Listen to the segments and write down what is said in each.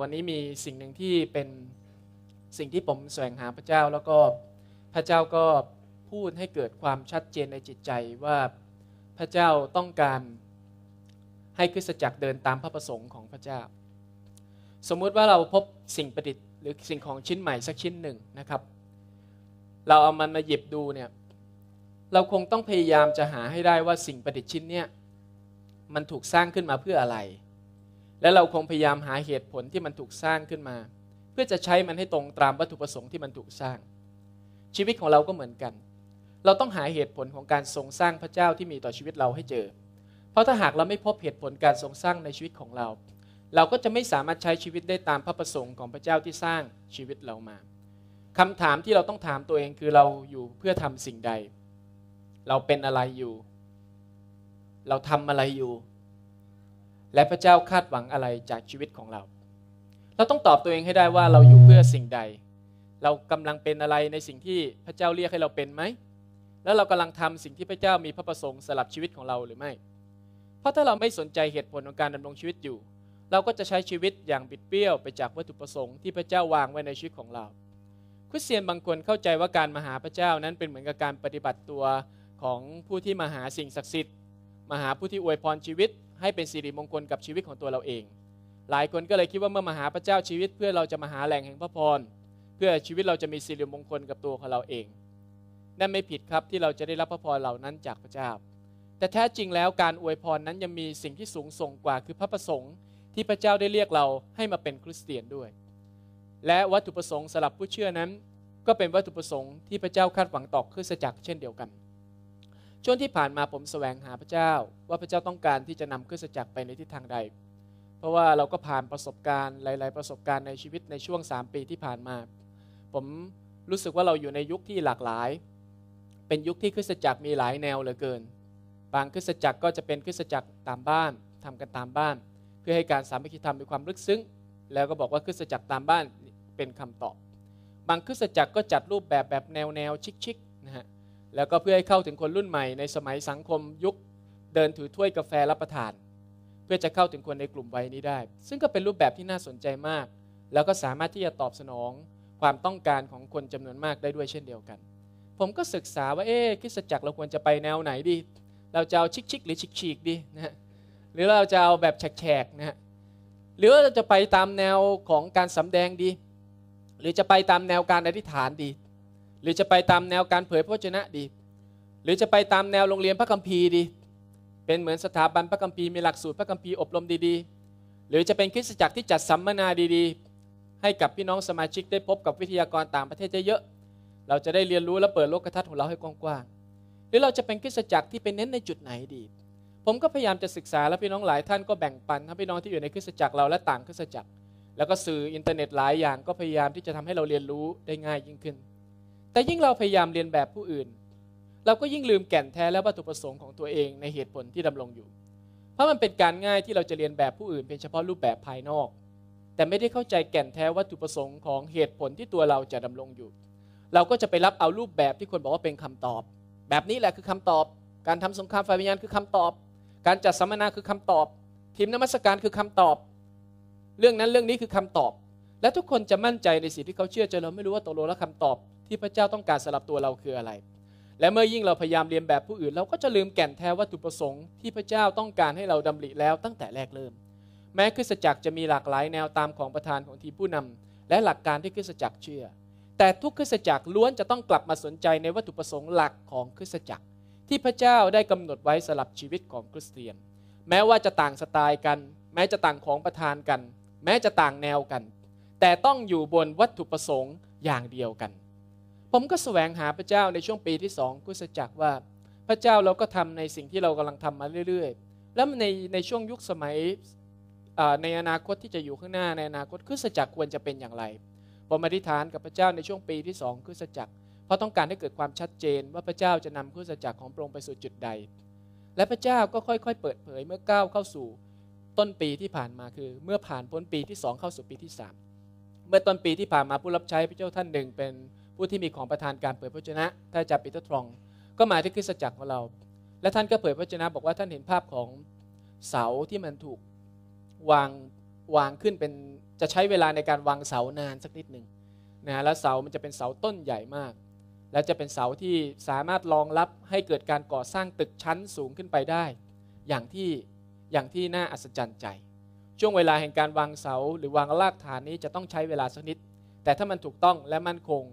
วันนี้มีสิ่งหนึ่งที่เป็นสิ่งที่ผมแสวงหาพระเจ้าแล้วก็พระเจ้าก็พูดให้เกิดความชัดเจนในจิตใจว่าพระเจ้าต้องการให้คริสตจักรเดินตามพระประสงค์ของพระเจ้า สมมุติว่าเราพบสิ่งประดิษฐ์หรือสิ่งของชิ้นใหม่สักชิ้นหนึ่งนะครับ เราเอามันมาหยิบดูเนี่ยเราคงต้องพยายามจะหาให้ได้ว่าสิ่งประดิษฐ์ชิ้นนี้มันถูกสร้างขึ้นมาเพื่ออะไรและเราคงพยายามหาเหตุผลที่มันถูกสร้างขึ้นมา เพื่อจะใช้มันให้ตรงตามวัตถุประสงค์ที่มันถูกสร้าง ชีวิตของเราก็เหมือนกัน เราต้องหาเหตุผลของการทรงสร้างพระเจ้าที่มีต่อชีวิตเราให้เจอ เพราะถ้าหากเราไม่พบเหตุผลการทรงสร้างในชีวิตของเรา เราก็จะไม่สามารถใช้ชีวิตได้ตามพระประสงค์ของพระเจ้าที่สร้างชีวิตเรามาคำถามที่เราต้องถามตัวเองคือเราอยู่เพื่อทำสิ่งใด เราเป็นอะไรอยู่ เราทำอะไรอยู่และพระเจ้าคาดหวังอะไรจากชีวิตของเรา เราต้องตอบตัวเองให้ได้ว่าเราอยู่เพื่อสิ่งใด เรากำลังเป็นอะไรในสิ่งที่พระเจ้าเรียกให้เราเป็นไหม แล้วเรากำลังทำสิ่งที่พระเจ้ามีพระประสงค์สลับชีวิตของเราหรือไม่ เพราะถ้าเราไม่สนใจเหตุผลของการดำรงชีวิตอยู่ เราก็จะใช้ชีวิตอย่างบิดเบี้ยวไปจากวัตถุประสงค์ที่พระเจ้าวางไว้ในชีวิตของเรา คริสเตียนบางคนเข้าใจว่าการมาหาพระเจ้านั้นเป็นเหมือนกับการปฏิบัติตัวของผู้ที่มาหาสิ่งศักดิ์สิทธิ์ มาหาผู้ที่อวยพรชีวิตให้เป็นสิริมงคลกับชีวิตของตัวเราเอง หลายคนก็เลยคิดว่าเมื่อมาหาพระเจ้าชีวิตเพื่อเราจะมาหาแหล่งแห่งพระพร เพื่อชีวิตเราจะมีสิริมงคลกับตัวของเราเอง นั่นไม่ผิดครับที่เราจะได้รับพระพรเหล่านั้นจากพระเจ้า แต่แท้จริงแล้วการอวยพรนั้นยังมีสิ่งที่สูงส่งกว่าคือพระประสงค์ ที่พระเจ้าได้เรียกเราให้มาเป็นคริสเตียนด้วย และวัตถุประสงค์สำหรับผู้เชื่อนั้น ก็เป็นวัตถุประสงค์ที่พระเจ้าคาดหวังต่อคริสตจักรเช่นเดียวกันช่วงที่ผ่านมาผมแสวงหาพระเจ้าว่าพระเจ้าต้องการที่จะนำขึ้สจักรไปในทิศทางใดเพราะว่าเราก็ผ่านประสบการณ์หลาย ๆ ประสบการณ์ในชีวิตในช่วง3ปีที่ผ่านมาผมรู้สึกว่าเราอยู่ในยุคที่หลากหลาย เป็นยุคที่ขึ้สจักรมีหลายแนวเหลือเกิน บางขึ้สจักรก็จะเป็นขึ้สจักรตามบ้านทำกันตามบ้าน เพื่อให้การสามัคคีธรรมมีความลึกซึ้งแล้วก็บอกว่าขึ้สจักรตามบ้านเป็นคำตอบ บางขึ้สจักรก็จัดรูปแบบแบบแนวแนวชิกๆนะฮะแล้วก็เพื่อให้เข้าถึงคนรุ่นใหม่ในสมัยสังคมยุคเดินถือถ้วยกาแฟรับประทาน เพื่อจะเข้าถึงคนในกลุ่มวัยนี้ได้ ซึ่งก็เป็นรูปแบบที่น่าสนใจมาก แล้วก็สามารถที่จะตอบสนองความต้องการของคนจำนวนมากได้ด้วยเช่นเดียวกัน ผมก็ศึกษาว่าเอ๊ะคริสตจักรเราควรจะไปแนวไหนดี เราจะเอาชิกชิกหรือฉีกๆดีนะฮะหรือเราจะเอาแบบแฉกๆนะฮะหรือว่าเราจะไปตามแนวของการสำแดงดี หรือจะไปตามแนวการอธิษฐานดีหรือจะไปตามแนวการเผยพระชนะดี หรือจะไปตามแนวโรงเรียนพระคัมภีร์ดี เป็นเหมือนสถาบันพระคัมภีร์มีหลักสูตรพระคัมภีร์อบรมดีๆ หรือจะเป็นคริสตจักรที่จัดสัมมนาดีๆ ให้กับพี่น้องสมาชิกได้พบกับวิทยากรต่างประเทศเยอะๆเราจะได้เรียนรู้และเปิดโลกทัศน์ของเราให้กว้างๆ หรือเราจะเป็นคริสตจักรที่ไปเน้นในจุดไหนดี ผมก็พยายามจะศึกษาและพี่น้องหลายท่านก็แบ่งปันทั้งพี่น้องที่อยู่ในคริสตจักรเราและต่างคริสตจักร แล้วก็สื่ออินเทอร์เน็ตหลายอย่าง ก็พยายามที่จะทำให้เราเรียนรู้ได้ง่ายยิ่งขึ้นแต่ยิ่งเราพยายามเรียนแบบผู้อื่น เราก็ยิ่งลืมแก่นแท้และวัตถุประสงค์ของตัวเอง ในเหตุผลที่ดำรงอยู่ เพราะมันเป็นการง่ายที่เราจะเรียนแบบผู้อื่นเพียงเฉพาะรูปแบบภายนอก แต่ไม่ได้เข้าใจแก่นแท้วัตถุประสงค์ของเหตุผลที่ตัวเราจะดำรงอยู่ เราก็จะไปรับเอารูปแบบที่คนบอกว่าเป็นคำตอบ แบบนี้แหละคือคำตอบ การทำสงครามฝ่ายวิญญาณคือคำตอบ การจัดสัมมนาคือคำตอบทีมนมัสการคือคำตอบ เรื่องนั้นเรื่องนี้คือคำตอบ และทุกคนจะมั่นใจในสิ่งที่เขาเชื่อจนเราไม่รู้ว่าตกลงแล้วคำตอบที่พระเจ้าต้องการสำหรับตัวเราคืออะไร และเมื่อยิ่งเราพยายามเรียนแบบผู้อื่น เราก็จะลืมแก่นแท้วัตถุประสงค์ที่พระเจ้าต้องการให้เราดำริแล้วตั้งแต่แรกเริ่ม แม้คริสตจักรจะมีหลากหลายแนวตามของประธานของทีมผู้นำและหลักการที่คริสตจักรเชื่อ แต่ทุกคริสตจักรล้วนจะต้องกลับมาสนใจในวัตถุประสงค์หลักของคริสตจักร ที่พระเจ้าได้กำหนดไว้สำหรับชีวิตของคริสเตียน แม้ว่าจะต่างสไตล์กัน แม้จะต่างของประธานกัน แม้จะต่างแนวกัน แต่ต้องอยู่บนวัตถุประสงค์อย่างเดียวกันผมก็สแสวงหาพระเจ้าในช่วงปีที่สองกุศจักว่าพระเจ้าเราก็ทำในสิ่งที่เรากำลังทำมาเรื่อย ๆ แล้วในในช่วงยุคสมัยในอนาคตที่จะอยู่ข้างหน้าในอนาคตคือสจักรควรจะเป็นอย่างไร ผมอธิษฐานกับพระเจ้าในช่วงปีที่สองคือสจักร เพราะต้องการให้เกิดความชัดเจนว่าพระเจ้าจะนำคือสจักรของพระองค์ไปสู่จุดใด และพระเจ้าก็ค่อยๆ เปิดเผยเมื่อก้าวเข้าสู่ต้นปีที่ผ่านมาคือ เมื่อผ่านพ้นปีที่สองเข้าสู่ปีที่3เมื่อต้นปีที่ผ่านมาผู้รับใช้พระเจ้าท่านหนึ่งเป็นผู้ที่มีของประทานการเผยพระชนะท่านอาจารย์ปีเตอร์ทรองก็มาที่คริสตจักรของเรา และท่านก็เผยพระชนะ บอกว่าท่านเห็นภาพของเสาที่มันถูกวางวางขึ้นเป็นจะใช้เวลาในการวางเสานานสักนิดหนึ่งนะแล้วเสามันจะเป็นเสาต้นใหญ่มาก และจะเป็นเสาที่สามารถรองรับให้เกิดการก่อสร้างตึกชั้นสูงขึ้นไปได้ อย่างที่อย่างที่น่าอัศจรรย์ใจ ช่วงเวลาแห่งการวางเสา หรือวางรากฐานนี้จะต้องใช้เวลาสักนิดแต่ถ้ามันถูกต้องและมั่นคง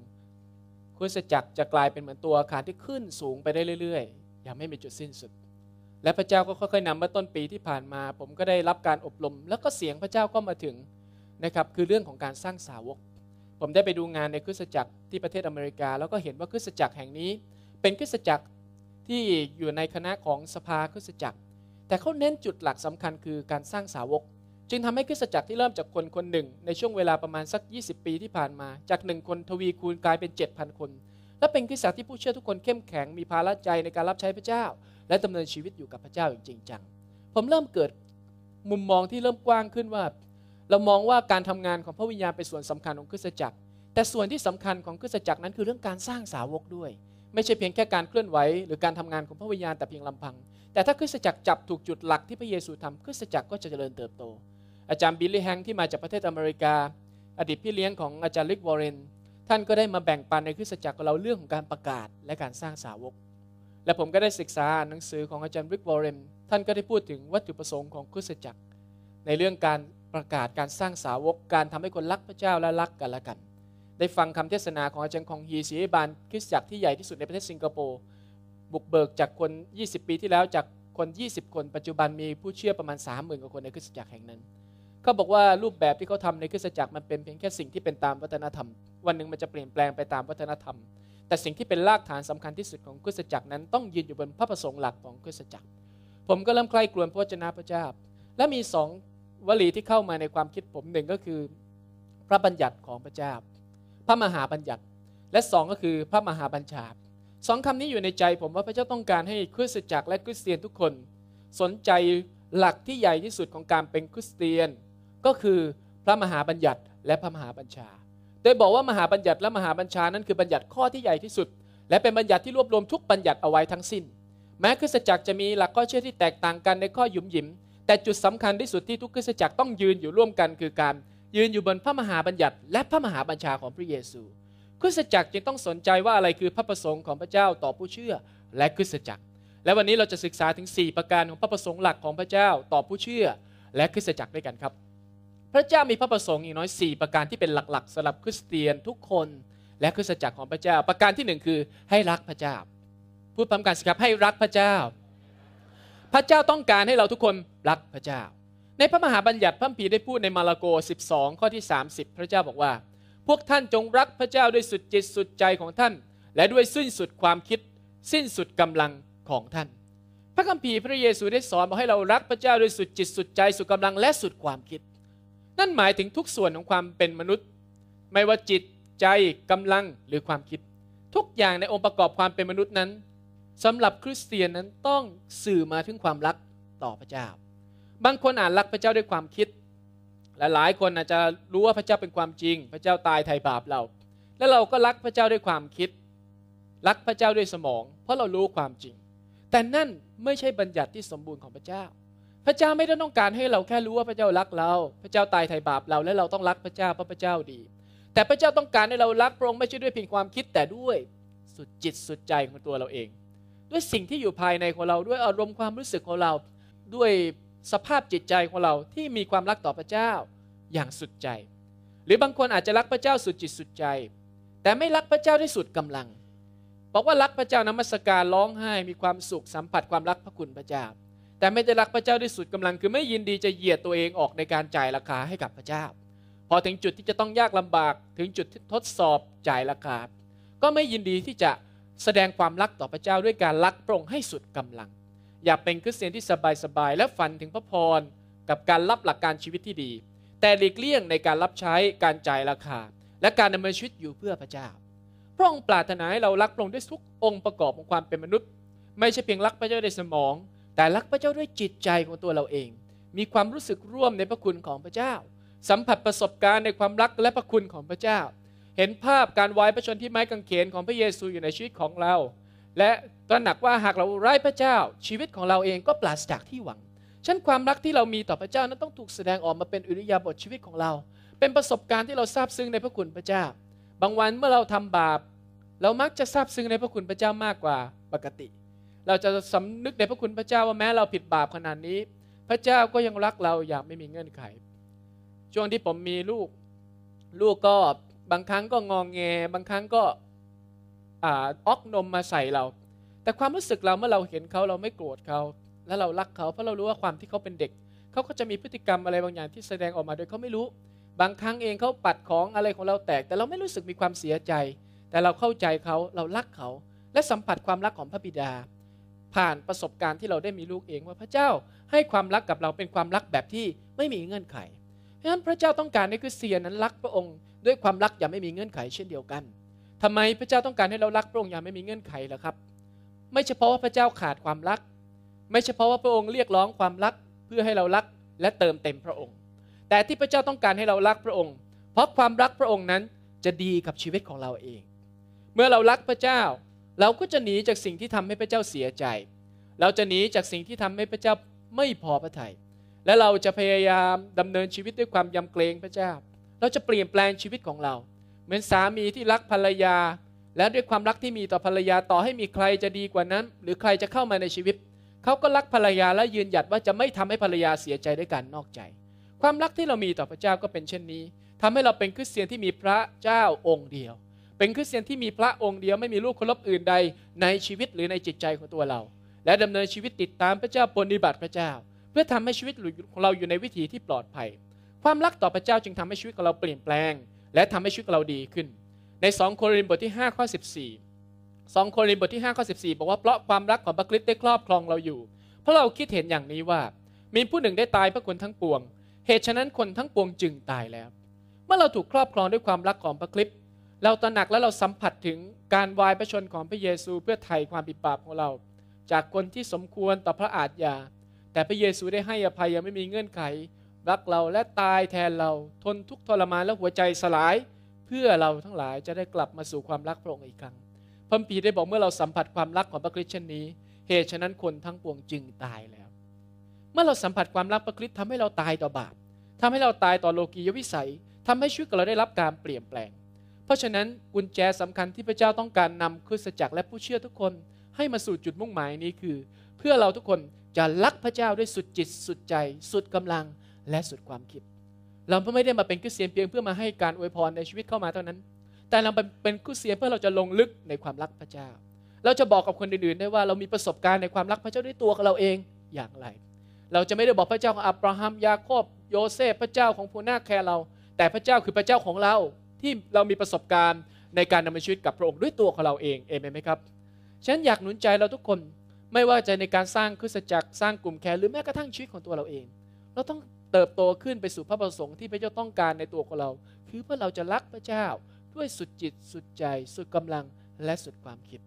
คริสตจักรจะกลายเป็นเหมือนตัวอาคารที่ขึ้นสูงไปได้เรื่อย ๆ ยังไม่มีจุดสิ้นสุด และพระเจ้าก็ค่อยๆนำเมื่อต้นปีที่ผ่านมา ผมก็ได้รับการอบรม แล้วก็เสียงพระเจ้าก็มาถึงนะครับ คือเรื่องของการสร้างสาวก ผมได้ไปดูงานในคริสตจักรที่ประเทศอเมริกา แล้วก็เห็นว่าคริสตจักรแห่งนี้ เป็นคริสตจักรที่อยู่ในคณะของสภาคริสตจักร แต่เขาเน้นจุดหลักสำคัญคือการสร้างสาวกจึงทำให้คริสตจักรที่เริ่มจากคนคนหนึ่ง ในช่วงเวลาประมาณสัก 20 ปีที่ผ่านมา จากหนึ่งคนทวีคูณกลายเป็น 7,000 คน และเป็นคริสตจักรที่ผู้เชื่อทุกคนเข้มแข็งมีภาระใจในการรับใช้พระเจ้า และดำเนินชีวิตอยู่กับพระเจ้าอย่างจริงจัง ผมเริ่มเกิดมุมมองที่เริ่มกว้างขึ้นว่า เรามองว่าการทำงานของพระวิญญาณเป็นส่วนสำคัญของคริสตจักรแต่ส่วนที่สำคัญของคริสตจักรนั้นคือเรื่องการสร้างสาวกด้วย ไม่ใช่เพียงแค่การเคลื่อนไหวหรือการทำงานของพระวิญญาณแต่เพียงลำพัง แต่ถ้าคริสตจักรจับถูกจุดหลักที่พระเยซูทำคริสตจักรก็จะเจริญเติบโตอาจารย์บิลลี่แฮงที่มาจากประเทศอเมริกาอดีตพี่เลี้ยงของอาจารย์ลิกวอร์เรนท่านก็ได้มาแบ่งปันในคริสตจักรเราเรื่องของการประกาศและการสร้างสาวก และผมก็ได้ศึกษาหนังสือของอาจารย์ลิกวอร์เรนท่านก็ได้พูดถึงวัตถุประสงค์ของคริสตจักร ในเรื่องการประกาศการสร้างสาวกการทำให้คนรักพระเจ้าและรักกันและกัน ได้ฟังคำเทศนาของอาจารย์ของฮีศีบานคริสตจักรที่ใหญ่ที่สุดในประเทศสิงคโปร์บุกเบิกจากคน 20 ปีที่แล้วจากคน 20 คนปัจจุบันมีผู้เชื่อประมาณ30,000กว่าคนในคริสตจักรแห่งนั้นเขาบอกว่ารูปแบบที่เขาทาในคริสตจักรมันเป็นเพียงแค่สิ่งที่เป็นตามวัฒนธรรม วันหนึ่งมันจะเปลี่ยนแปลงไปตามวัฒนธรรม แต่สิ่งที่เป็นรากฐานสำคัญที่สุดของคริสตจักรนั้นต้องยืนอยู่บนพระประสงค์หลักของคริสตจักร ผมก็เริ่มใคร่กลวนพระเจ้าพระเจ้าและมีสองวลีที่เข้ามาในความคิดผมหนึ่งก็คือ พระบัญญัติของพระเจ้าพระมหาบัญญัติ และสองก็คือพระมหาบัญชาสองคำนี้อยู่ในใจผมว่าพระเจ้าต้องการให้คริสตจักรและคริสเตียนทุกคน สนใจหลักที่ใหญ่ที่สุดของการเป็นคริสเตียนก็คือพระมหาบัญญัติและพระมหาบัญชา โดยบอกว่ามหาบัญญัติและมหาบัญชานั้นคือบัญญัติข้อที่ใหญ่ที่สุด และเป็นบัญญัติที่รวบรวมทุกบัญญัติเอาไว้ทั้งสิ้น แม้คริสตจักรจะมีหลักข้อเชื่อที่แตกต่างกันในข้อหยุมหยิม แต่จุดสำคัญที่สุดที่ทุกคริสตจักรต้องยืนอยู่ร่วมกัน คือการยืนอยู่บนพระมหาบัญญัติและพระมหาบัญชาของพระเยซูคริสตจักรจึงต้องสนใจว่าอะไรคือพระประสงค์ของพระเจ้าต่อผู้เชื่อ และคริสตจักร และวันนี้เราจะศึกษาถึง 4 ประการของพระประสงค์หลักของพระเจ้าต่อผู้เชื่อ และคริสตจักรด้วยกันครับระเจ้ามีพระประสงค์อย่างน้อย 4ประการที่เป็นหลักๆสำหรับคริสเตียนทุกคนและคริสตจักรของพระเจ้า ประการที่ 1 คือให้รักพระเจ้า พูดพร้อมกันสิครับให้รักพระเจ้า พระเจ้าต้องการให้เราทุกคนรักพระเจ้า ในพระมหาบัญญัติพระผีได้พูดในมาระโก12ข้อที่ 30 พระเจ้าบอกว่า พวกท่านจงรักพระเจ้าด้วยสุดจิตสุดใจของท่าน และด้วยสิ้นสุดความคิด สิ้นสุดกำลังของท่าน พระคัมภีร์พระเยซูได้สอนบอกให้เรารักพระเจ้าด้วยสุดจิตสุดใจสุดกำลังและสุดความคิดนั่นหมายถึงทุกส่วนของความเป็นมนุษย์ ไม่ว่าจิตใจกำลังหรือความคิด ทุกอย่างในองค์ประกอบความเป็นมนุษย์นั้นสำหรับคริสเตียนนั้นต้องสื่อมาถึงความรักต่อพระเจ้า บางคนอาจรักพระเจ้าด้วยความคิดและหลายคนอาจจะรู้ว่าพระเจ้าเป็นความจริง พระเจ้าตายไถ่บาปเรา แล้วเราก็รักพระเจ้าด้วยความคิดรักพระเจ้าด้วยสมอง เพราะเรารู้ความจริง แต่นั่นไม่ใช่บัญญัติที่สมบูรณ์ของพระเจ้าพระเจ้าไม่ได้ต้องการให้เราแค่รู้ว่าพระเจ้ารักเรา พระเจ้าตายไถ่บาปเราและเราต้องรักพระเจ้าเพราะพระเจ้าดี แต่พระเจ้าต้องการให้เรารักพระองค์ไม่ใช่ด้วยเพียงความคิดแต่ด้วยสุดจิตสุดใจของตัวเราเอง ด้วยสิ่งที่อยู่ภายในของเราด้วยอารมณ์ความรู้สึกของเราด้วยสภาพจิตใจของเราที่มีความรักต่อพระเจ้าอย่างสุดใจ หรือบางคนอาจจะรักพระเจ้าสุดจิตสุดใจ แต่ไม่รักพระเจ้าด้่สุดกำลังบอกว่ารักพระเจ้านมัสการร้องไห้มีความสุขสัมผัสความรักพระคุณพระเจ้าแต่ไม่ได้รักพระเจ้าด้วยสุดกำลังคือไม่ยินดีจะเหยียดตัวเองออกในการจ่ายราคาให้กับพระเจ้า พอถึงจุดที่จะต้องยากลำบากถึงจุดทดสอบจ่ายราคาก็ไม่ยินดีที่จะแสดงความรักต่อพระเจ้าด้วยการรักพระองค์ให้สุดกำลัง อย่าเป็นคริสเตียนที่สบายๆและฝันถึงพระพร กับการรับหลักการชีวิตที่ดี แต่หลีกเลี่ยงในการรับใช้การจ่ายราคาและการดำเนินชีวิตอยู่เพื่อพระเจ้าพระองค์ปรารถนาให้เรารักพระองค์ด้วยทุกองค์ประกอบของความเป็นมนุษย์ ไม่ใช่เพียงรักพระเจ้าในสมองแต่รักพระเจ้าด้วยจิตใจของตัวเราเอง มีความรู้สึกร่วมในพระคุณของพระเจ้า สัมผัสประสบการณ์ในความรักและพระคุณของพระเจ้า เห็นภาพการวายพระชน ที่ไม้กางเขนของพระเยซูอยู่ในชีวิตของเรา และตระหนักว่าหากเราไร้พระเจ้า ชีวิตของเราเองก็ปราศจากที่หวัง ฉะนั้นความรักที่เรามีต่อพระเจ้านั้นต้องถูกแสดงออกมาเป็นอุริยาบทชีวิตของเรา เป็นประสบการณ์ที่เราซาบซึ้งในพระคุณพระเจ้า บางวันเมื่อเราทำบาป เรามักจะซาบซึ้งในพระคุณพระเจ้ามากกว่าปกติเราจะสำนึกในพระคุณพระเจ้าว่าแม้เราผิดบาปขนาดนี้ พระเจ้าก็ยังรักเราอย่างไม่มีเงื่อนไข ช่วงที่ผมมีลูกลูกก็บางครั้งก็งองแง บางครั้งก็ออกนมมาใส่เรา แต่ความรู้สึกเราเมื่อเราเห็นเขาเราไม่โกรธเขาและเรารักเขาเพราะเรารู้ว่าความที่เขาเป็นเด็กเขาก็จะมีพฤติกรรมอะไรบางอย่างที่แสดงออกมาโดยเขาไม่รู้ บางครั้งเองเขาปัดของอะไรของเราแตก แต่เราไม่รู้สึกมีความเสียใจ แต่เราเข้าใจเขาเรารักเขาและสัมผัสความรักของพระบิดาผ่านประสบการณ์ที่เราได้มีลูกเองว่าพระเจ้าให้ความรักกับเราเป็นความรักแบบที่ไม่มีเงื่อนไข เพราะฉะนั้นพระเจ้าต้องการให้คริสเตียนนั้นรักพระองค์ด้วยความรักอย่างไม่มีเงื่อนไข เช่นเดียวกัน ทำไมพระเจ้าต้องการให้เรารักพระองค์อย่างไม่มีเงื่อนไขล่ะครับ ไม่เฉพาะว่าพระเจ้าขาดความรัก ไม่เฉพาะว่าพระองค์เรียกร้องความรัก เพื่อให้เรารักและเติมเต็มพระองค์ แต่ที่พระเจ้าต้องการให้เรารักพระองค์ เพราะความรักพระองค์นั้นจะดีกับชีวิตของเราเอง เมื่อเรารักพระเจ้าเราก็จะ หนี จากสิ่งที่ทำให้พระเจ้าเสียใจ เราจะ หนี จากสิ่งที่ทำให้ พระเจ้าไม่พอพระทยัย และเราจะพยายามดำเนินชีวิตด้วยความยำเกรงพระเจ้า เราจะเปลี่ยนแปลงชีวิตของเรา เหมือนสามีที่รักภรรยา และ ด้วยความรักที่มีต่อภรรยาต่อให้มีใครจะดีกว่านั้น หรือใครจะเข้ามาในชีวิต เขาก็รักภรรยาและยืนหยัดว่าจะไม่ทำให้ภรรยาเสียใจด้วยการนอกใจ ความรักที่เรามีต่อพระเจ้าก็เป็นเช่นนี้ ทำให้เราเป็นคริสเตียนที่มีพระเจ้าองค์เดียวเป็นคริสเตียนที่มีพระองค์เดียวไม่มีลูกคนลบอื่นใด ในชีวิตหรือในจิตใจของตัวเรา และดำเนินชีวิตติดตามพระเจ้าปฏิบัติพระเจ้า เพื่อทำให้ชีวิตของเราอยู่ในวิถีที่ปลอดภัย ความรักต่อพระเจ้าจึงทำให้ชีวิตของเราเปลี่ยนแปลง และทำให้ชีวิตเราดีขึ้น ใน2โครินธ์บทที่5ข้อ14 2โครินธ์บทที่5ข้อ14บอกว่าเพราะความรักของพระคริสต์ได้ครอบครองเราอยู่ เพราะเราคิดเห็นอย่างนี้ว่ามีผู้หนึ่งได้ตายเพื่อคนทั้งปวง เหตุฉะนั้นคนทั้งปวงจึงตายแล้ว เมื่อเราถูกครอบครองด้วยความรักของพระคริสต์เราตระหนักและเราสัมผัสถึงการวายพระชนของพระเยซูเพื่อไถ่ความผิดบาปของเรา จากคนที่สมควรต่อพระอาทยา แต่พระเยซูได้ให้อภัยยังไม่มีเงื่อนไข รักเราและตายแทนเราทนทุกทรมาน และหัวใจสลาย เพื่อเราทั้งหลายจะได้กลับมาสู่ความรักพระองค์อีกครั้งพระพีได้บอกเมื่อเราสัมผัสความรักของพระคริสต์เช่นนี้เหตุฉะนั้นคนทั้งปวงจึงตายแล้ว เมื่อเราสัมผัสความรักพระคริสต์ทำให้เราตายต่อบาปทำให้เราตายต่อโลกียวิสัย ทำให้ชีวิตเราได้รับการเปลี่ยนแปลงเพราะฉะนั้นกุญแจสำคัญที่พระเจ้าต้องการนำคริสตจักรและผู้เชื่อทุกคน ให้มาสู่จุดมุ่งหมายนี้คือ เพื่อเราทุกคนจะรักพระเจ้าด้วยสุดจิตสุดใจ สุดกำลังและสุดความคิด เราไม่ได้มาเป็นคริสเตียนเพียงเพื่อมาให้การอวยพรในชีวิตเข้ามาเท่านั้น แต่เราเป็นคริสเตียนเพื่อเราจะลงลึกในความรักพระเจ้า เราจะบอกกับคนอื่นๆได้ว่าเรามีประสบการณ์ในความรักพระเจ้าด้วยตัวของเราเองอย่างไร เราจะไม่ได้บอกพระเจ้าของอับราฮัมยาโคบ โยเซฟพระเจ้าของผู้นาแคร์เรา แต่พระเจ้าคือพระเจ้าของเราที่เรามีประสบการณ์ในการดำเนินชีวิตกับพระองค์ด้วยตัวของเราเอง เอเมนไหมครับ ฉันอยากหนุนใจเราทุกคนไม่ว่าจะในการสร้างคริสตจักรสร้างกลุ่มแคร์หรือแม้กระทั่งชีวิต ของตัวเราเอง เราต้องเติบโตขึ้นไปสู่พระประสงค์ที่พระเจ้าต้องการในตัวของเรา คือเพื่อเราจะรักพระเจ้าด้วยสุดจิตสุดใจ สุดกำลังและสุดความคิด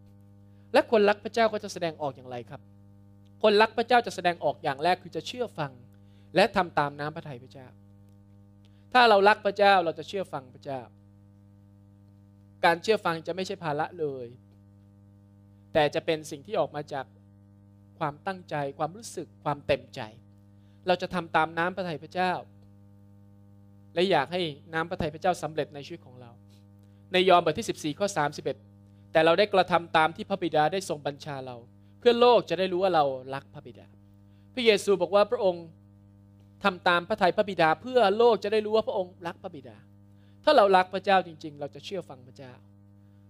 และคนรักพระเจ้าก็จะแสดงออกอย่างไรครับ คนรักพระเจ้าจะแสดงออกอย่างแรกคือจะเชื่อฟัง และทำตามน้ำพระทัยพระเจ้า ถ้าเรารักพระเจ้าเราจะเชื่อฟังพระเจ้าการเชื่อฟังจะไม่ใช่ภาระเลย แต่จะเป็นสิ่งที่ออกมาจากความตั้งใจ ความรู้สึก ความเต็มใจ เราจะทำตามน้ำพระทัยพระเจ้า และอยากให้น้ำพระทัยพระเจ้าสำเร็จในชีวิตของเรา ในยอห์นบทที่ 14 ข้อ 31 แต่เราได้กระทำตามที่พระบิดาได้ทรงบัญชาเรา เพื่อโลกจะได้รู้ว่าเรารักพระบิดา พระเยซูบอกว่าพระองค์ทำตามพระทัยพระบิดาเพื่อโลกจะได้รู้ว่าพระองค์รักพระบิดาถ้าเรารักพระเจ้าจริงๆ เราจะเชื่อฟังพระเจ้า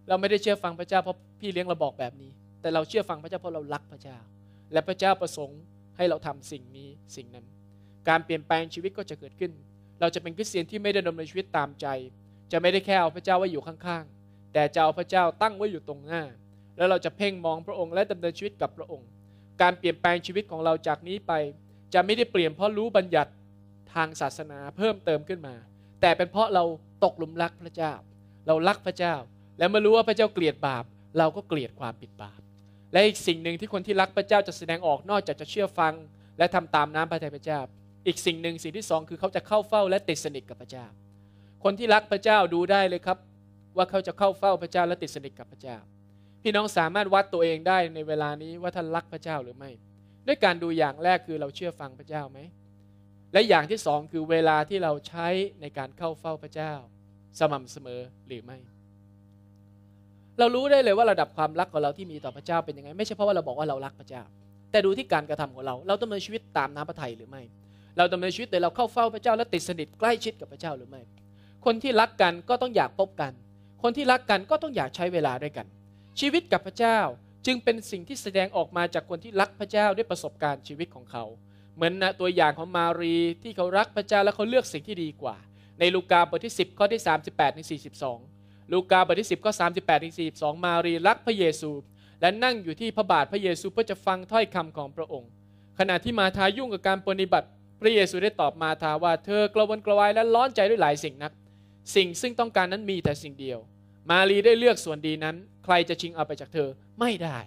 เราไม่ได้เชื่อฟังพระเจ้าเพราะพี่เลี้ยงเราบอกแบบนี้ แต่เราเชื่อฟังพระเจ้าเพราะเรารักพระเจ้าและพระเจ้าประสงค์ ให้เราทำสิ่งนี้สิ่งนั้น การเปลี่ยนแปลงชีวิตก็จะเกิดขึ้น เราจะเป็นคริสเตียนที่ไม่ได้ดำเนินชีวิตตามใจ จะไม่ได้แค่เอาพระเจ้าไว้อยู่ข้างๆ แต่จะเอาพระเจ้าตั้งไว้อยู่ตรงหน้า แล้วเราจะเพ่งมองพระองค์และดำเนินชีวิตกับพระองค์ การเปลี่ยนแปลงชีวิตของเราจากนี้ไป จะไม่ได้เปลี่ยนเพราะรู้บัญญัติทางศาสนาเพิ่มเติมขึ้นมาแต่เป็นเพราะเราตกหลุมรักพระเจ้า เรารักพระเจ้า แล้วมารู้ว่าพระเจ้าเกลียดบาป เราก็เกลียดความผิดบาปและอีกสิ่งหนึ่งที่คนที่รักพระเจ้าจะแสดงออกนอกจากจะเชื่อฟังและทำตามน้ำพระทัยพระเจ้า อีกสิ่งหนึ่งสิ่งที่สองคือเขาจะเข้าเฝ้าและติดสนิทกับพระเจ้า คนที่รักพระเจ้าดูได้เลยครับ ว่าเขาจะเข้าเฝ้าพระเจ้าและติดสนิทกับพระเจ้า พี่น้องสามารถวัดตัวเองได้ในเวลานี้ว่าท่านรักพระเจ้าหรือไม่ด้วยการดูอย่างแรกคือเราเชื่อฟังพระเจ้าไหมและอย่างที่สองคือเวลาที่เราใช้ในการเข้าเฝ้าพระเจ้า สม่ำเสมอหรือไม่ เรารู้ได้เลยว่าระดับความรักของเราที่มีต่อพระเจ้าเป็นยังไงไม่ใช่เพราะว่าเราบอกว่าเรารักพระเจ้า แต่ดูที่การกระทำของเรา เราดำเนินชีวิตตามน้ำพระทัยหรือไม่ เราดำเนินชีวิตโดยเราเข้าเฝ้าพระเจ้า และติดสนิทใกล้ชิดกับพระเจ้าหรือไม่คนที่รักกันก็ต้องอยากพบกัน คนที่รักกันก็ต้องอยากใช้เวลาด้วยกัน ชีวิตกับพระเจ้าจึงเป็นสิ่งที่แสดงออกมาจากคนที่รักพระเจ้าด้วยประสบการณ์ชีวิตของเขาเหมือนนะตัวอย่างของมารีที่เขารักพระเจ้าและเขาเลือกสิ่งที่ดีกว่า ในลูกาบทที่10ข้อที่38ถึง42 ลูกาบทที่10ข้อ38ถึง42 มารีรักพระเยซู และนั่งอยู่ที่พระบาทพระเยซู เพื่อจะฟังถ้อยคำของพระองค์ ขณะที่มาทายุ่งกับการปฏิบัติ พระเยซูได้ตอบมาทาว่าเธอกระวนกระวายและร้อนใจด้วยหลายสิ่งนักสิ่งซึ่งต้องการนั้นมีแต่สิ่งเดียว มารีได้เลือกส่วนดีนั้น ใครจะชิงเอาไปจากเธอ ไม่ได้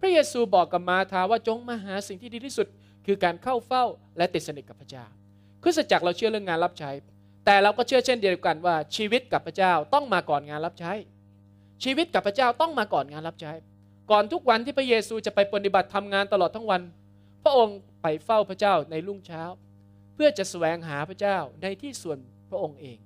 พระเยซูบอกกับมาทาว่าจงมาหาสิ่งที่ดีที่สุดคือการเข้าเฝ้าและติดสนิทกับพระเจ้าคริสตจักรเราเชื่อเรื่องงานรับใช้ แต่เราก็เชื่อเช่นเดียวกันว่าชีวิตกับพระเจ้าต้องมาก่อนงานรับใช้ ชีวิตกับพระเจ้าต้องมาก่อนงานรับใช้ ก่อนทุกวันที่พระเยซูจะไปปฏิบัติทำงานตลอดทั้งวัน พระองค์ไปเฝ้าพระเจ้าในรุ่งเช้า เพื่อจะแสวงหาพระเจ้าในที่ส่วนพระองค์เอง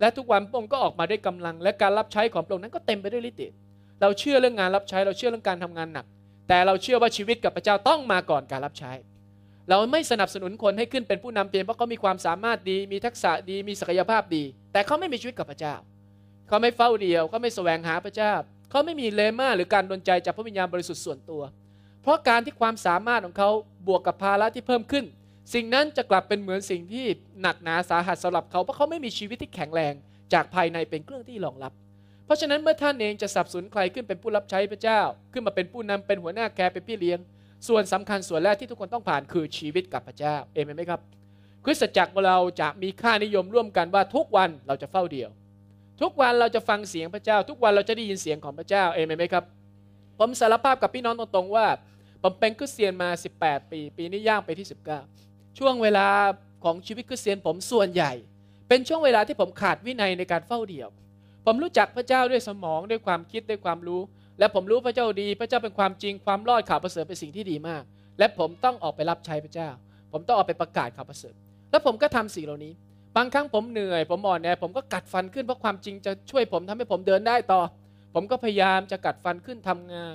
และทุกวันพระองค์ก็ออกมาด้วยกำลัง และการรับใช้ของพระองค์นั้นก็เต็มไปด้วยฤทธิ์เดชเราเชื่อเรื่องงานรับใช้ เราเชื่อเรื่องการทำงานหนัก แต่เราเชื่อว่าชีวิตกับพระเจ้าต้องมาก่อนการรับใช้เราไม่สนับสนุนคนให้ขึ้นเป็นผู้นำเพียงเพราะเขา มีความสามารถดี มีทักษะดี มีศักยภาพดี แต่เขาไม่มีชีวิตกับพระเจ้า เขาไม่เฝ้าเดียว เขาไม่แสวงหาพระเจ้า เขาไม่มีเลมาหรือการดลใจจากพระวิญญาณบริสุทธิ์ส่วนตัว เพราะการที่ความสามารถของเขาบวกกับภาระที่เพิ่มขึ้น สิ่งนั้นจะกลับเป็นเหมือนสิ่งที่หนักหนาสาหัสสำหรับเขาเพราะเขาไม่มีชีวิตที่แข็งแรงจากภายในเป็นเครื่องที่รองรับ เพราะฉะนั้นเมื่อท่านเองจะสับสนใครขึ้นเป็นผู้รับใช้พระเจ้า ขึ้นมาเป็นผู้นำเป็นหัวหน้าแกเป็นพี่เลี้ยงส่วนสำคัญส่วนแรกที่ทุกคนต้องผ่านคือชีวิตกับพระเจ้า เอเมนไหมครับ คริสตจักรเราจะมีค่านิยมร่วมกันว่าทุกวันเราจะเฝ้าเดี่ยว ทุกวันเราจะฟังเสียงพระเจ้า ทุกวันเราจะได้ยินเสียงของพระเจ้า เอเมนไหมครับ ผมสารภาพกับพี่น้องตรงๆว่าผมเป็นคริสเตียนมา 18 ปี ปีนี้ย่างไปที่ 19 ช่วงเวลาของชีวิตคริสเตียนผมส่วนใหญ่ เป็นช่วงเวลาที่ผมขาดวินัยในการเฝ้าเดี่ยว ผมรู้จักพระเจ้าด้วยสมองด้วยความคิดด้วยความรู้และผมรู้พระเจ้าดีพระเจ้าเป็นความจริงความรอดข่าวประเสริฐเป็นสิ่งที่ดีมาก และผมต้องออกไปรับใช้พระเจ้า ผมต้องออกไปประกาศข่าวประเสริฐ และผมก็ทำสิ่งเหล่านี้ บางครั้งผมเหนื่อย ผมอ่อนแอผมก็กัดฟันขึ้นเพราะความจริงจะช่วยผมทำให้ผมเดินได้ต่อ ผมก็พยายามจะกัดฟันขึ้นทำงาน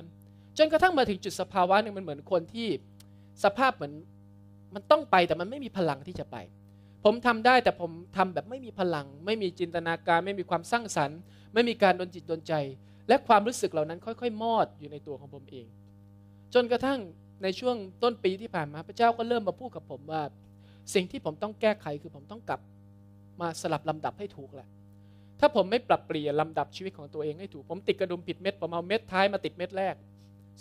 จนกระทั่งมาถึงจุดสภาวะหนึ่งมันเหมือนคนที่ สภาพเหมือนมันต้องไปแต่มันไม่มีพลังที่จะไป ผมทำได้แต่ผมทำแบบไม่มีพลัง ไม่มีจินตนาการ ไม่มีความสร้างสรรค์ ไม่มีการดนจิตดนใจและความรู้สึกเหล่านั้น ค่อย ๆ มอดอยู่ในตัวของผมเอง จนกระทั่งในช่วงต้นปีที่ผ่านมา พระเจ้าก็เริ่มมาพูดกับผมว่า สิ่งที่ผมต้องแก้ไขคือผมต้องกลับมาสลับลำดับให้ถูกแหละ ถ้าผมไม่ปรับเปลี่ยนลำดับชีวิตของตัวเองให้ถูก ผมติดกระดุมผิดเม็ดผมเอาเม็ดท้ายมาติดเม็ดแรก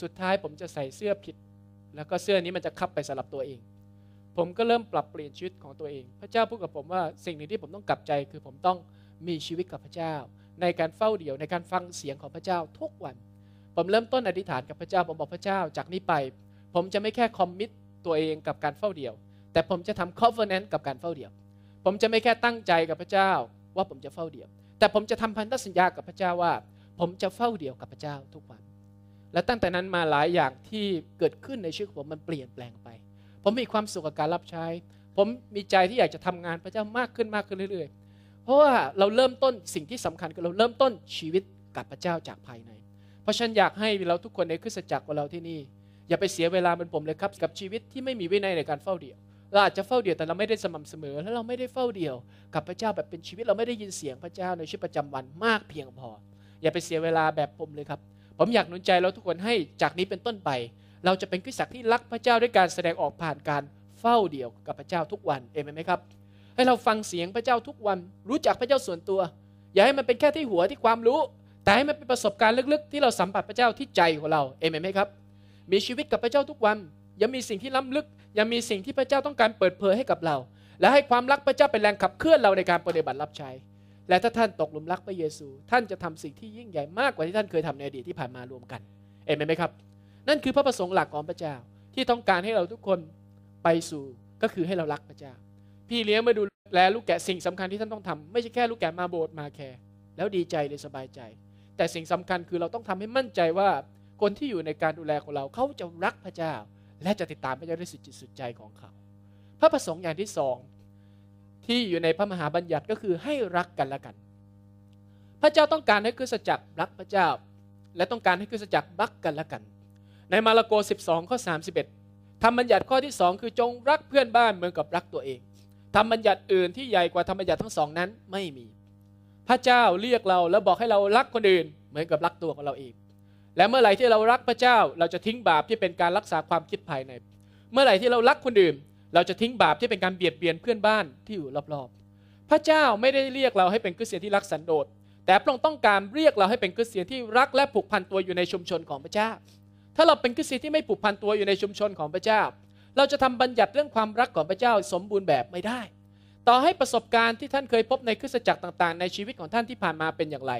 สุดท้ายผมจะใส่เสื้อผิด แล้วก็เสื้อนี้มันจะคับไปสลับตัวเอง ผมก็เริ่มปรับเปลี่ยนชีวิตของตัวเอง พระเจ้าพูดกับผมว่า สิ่งหนึ่งที่ผมต้องกลับใจคือผมต้องมีชีวิตกับพระเจ้าในการเฝ้าเดี่ยวในการฟังเสียงของพระเจ้าทุกวัน ผมเริ่มต้นอธิษฐานกับพระเจ้าผมบอกพระเจ้าจากนี้ไป ผมจะไม่แค่คอมมิตตัวเองกับการเฝ้าเดี่ยว แต่ผมจะทำคอฟเวอร์เนนต์กับการเฝ้าเดี่ยว ผมจะไม่แค่ตั้งใจกับพระเจ้าว่าผมจะเฝ้าเดี่ยว แต่ผมจะทำพันธสัญญากับพระเจ้าว่า ผมจะเฝ้าเดี่ยวกับพระเจ้าทุกวัน และตั้งแต่นั้นมาหลายอย่างที่เกิดขึ้นในชีวิตผมมันเปลี่ยนแปลงไป ผมมีความสุขกับการรับใช้ ผมมีใจที่อยากจะทำงานพระเจ้ามากขึ้นมากขึ้นเรื่อยๆเพราะว่าเราเริ่มต้นสิ่งที่สำคัญคือเราเริ่มต้นชีวิตกับพระเจ้าจากภายใน เพราะฉันอยากให้เราทุกคนในคริสตจักรของเราที่นี่อย่าไปเสียเวลาเป็นผมเลยครับ กับชีวิตที่ไม่มีวินัยในการเฝ้าเดี่ยวเราอาจจะเฝ้าเดี่ยวแต่เราไม่ได้สม่ำเสมอและเราไม่ได้เฝ้าเดี่ยว กับพระเจ้าแบบเป็นชีวิตเราไม่ได้ยินเสียงพระเจ้าในชีวิตประจำวันมากเพียงพอ อย่าไปเสียเวลาแบบผมเลยครับผมอยากหนุนใจเราทุกคนให้จากนี้เป็นต้นไป เราจะเป็นคริสตจักรที่รักพระเจ้าด้วยการแสดงออกผ่านการเฝ้าเดี่ยวกับพระเจ้าทุกวันเอเมนไหมครับให้เราฟังเสียงพระเจ้าทุกวันรู้จักพระเจ้าส่วนตัว อย่าให้มันเป็นแค่ที่หัวที่ความรู้ แต่ให้มันเป็นประสบการณ์ลึก ๆ ที่เราสัมผัสพระเจ้าที่ใจของเราเอเมนไหมครับ มีชีวิตกับพระเจ้าทุกวันยังมีสิ่งที่ล้ำลึกยังมีสิ่งที่พระเจ้าต้องการเปิดเผยให้กับเรา และให้ความรักพระเจ้าเป็นแรงขับเคลื่อนเราในการปฏิบัติรับใช้ และถ้าท่านตกหลุมรักพระเยซู ท่านจะทำสิ่งที่ยิ่งใหญ่มากกว่าที่ท่านเคยทำในอดีตที่ผ่านมารวมกันเอเมนไหมครับ นั่นคือพระประสงค์หลักของพระเจ้าที่ต้องการให้เราทุกคนไปสู่ก็คือให้เรารักพระเจ้าพี่เลี้ยงมาดูแลลูกแกะสิ่งสำคัญที่ท่านต้องทำ ไม่ใช่แค่ลูกแกะมาโบสถ์มาแคร์แล้วดีใจเลยสบายใจ แต่สิ่งสำคัญคือเราต้องทำให้มั่นใจว่าคนที่อยู่ในการดูแลของเราเขาจะรักพระเจ้า และจะติดตามพระเจ้าด้วยสุดจิตสุดใจของเขา พระประสงค์อย่างที่สองที่อยู่ในพระมหาบัญญัติก็คือให้รักกันละกัน พระเจ้าต้องการให้คริสตจักรรักพระเจ้า และต้องการให้คริสตจักรรักกันละกัน ในมาระโก 12ข้อ31ธรรมบัญญัติข้อที่2คือจงรักเพื่อนบ้านเหมือนกับรักตัวเองธรรมบัญญัติอื่นที่ใหญ่กว่าธรรมบัญญัติทั้งสองนั้นไม่มี พระเจ้าเรียกเราแล้วบอกให้เรารักคนอื่นเหมือนกับรักตัวของเราเอง และเมื่อไหร่ที่เรารักพระเจ้าเราจะทิ้งบาปที่เป็นการรักษาความคิดภายใน เมื่อไหร่ที่เรารักคนอื่น เราจะทิ้งบาปที่เป็นการเบียดเบียนเพื่อนบ้านที่อยู่รอบๆ พระเจ้าไม่ได้เรียกเราให้เป็นคริสเตียนที่รักสันโดษ แต่พระองค์ต้องการเรียกเราให้เป็นคริสเตียนที่รักและผูกพันตัวอยู่ในชุมชนของพระเจ้า ถ้าเราเป็นคริสเตียนที่ไม่ผูกพันตัวอยู่ในชุมชนของพระเจ้าเราจะทำบัญญัติเรื่องความรักของพระเจ้าสมบูรณ์แบบไม่ได้ ต่อให้ประสบการณ์ที่ท่านเคยพบในคริสตจักรต่าง ๆ ในชีวิตของท่านที่ผ่านมาเป็นอย่างไร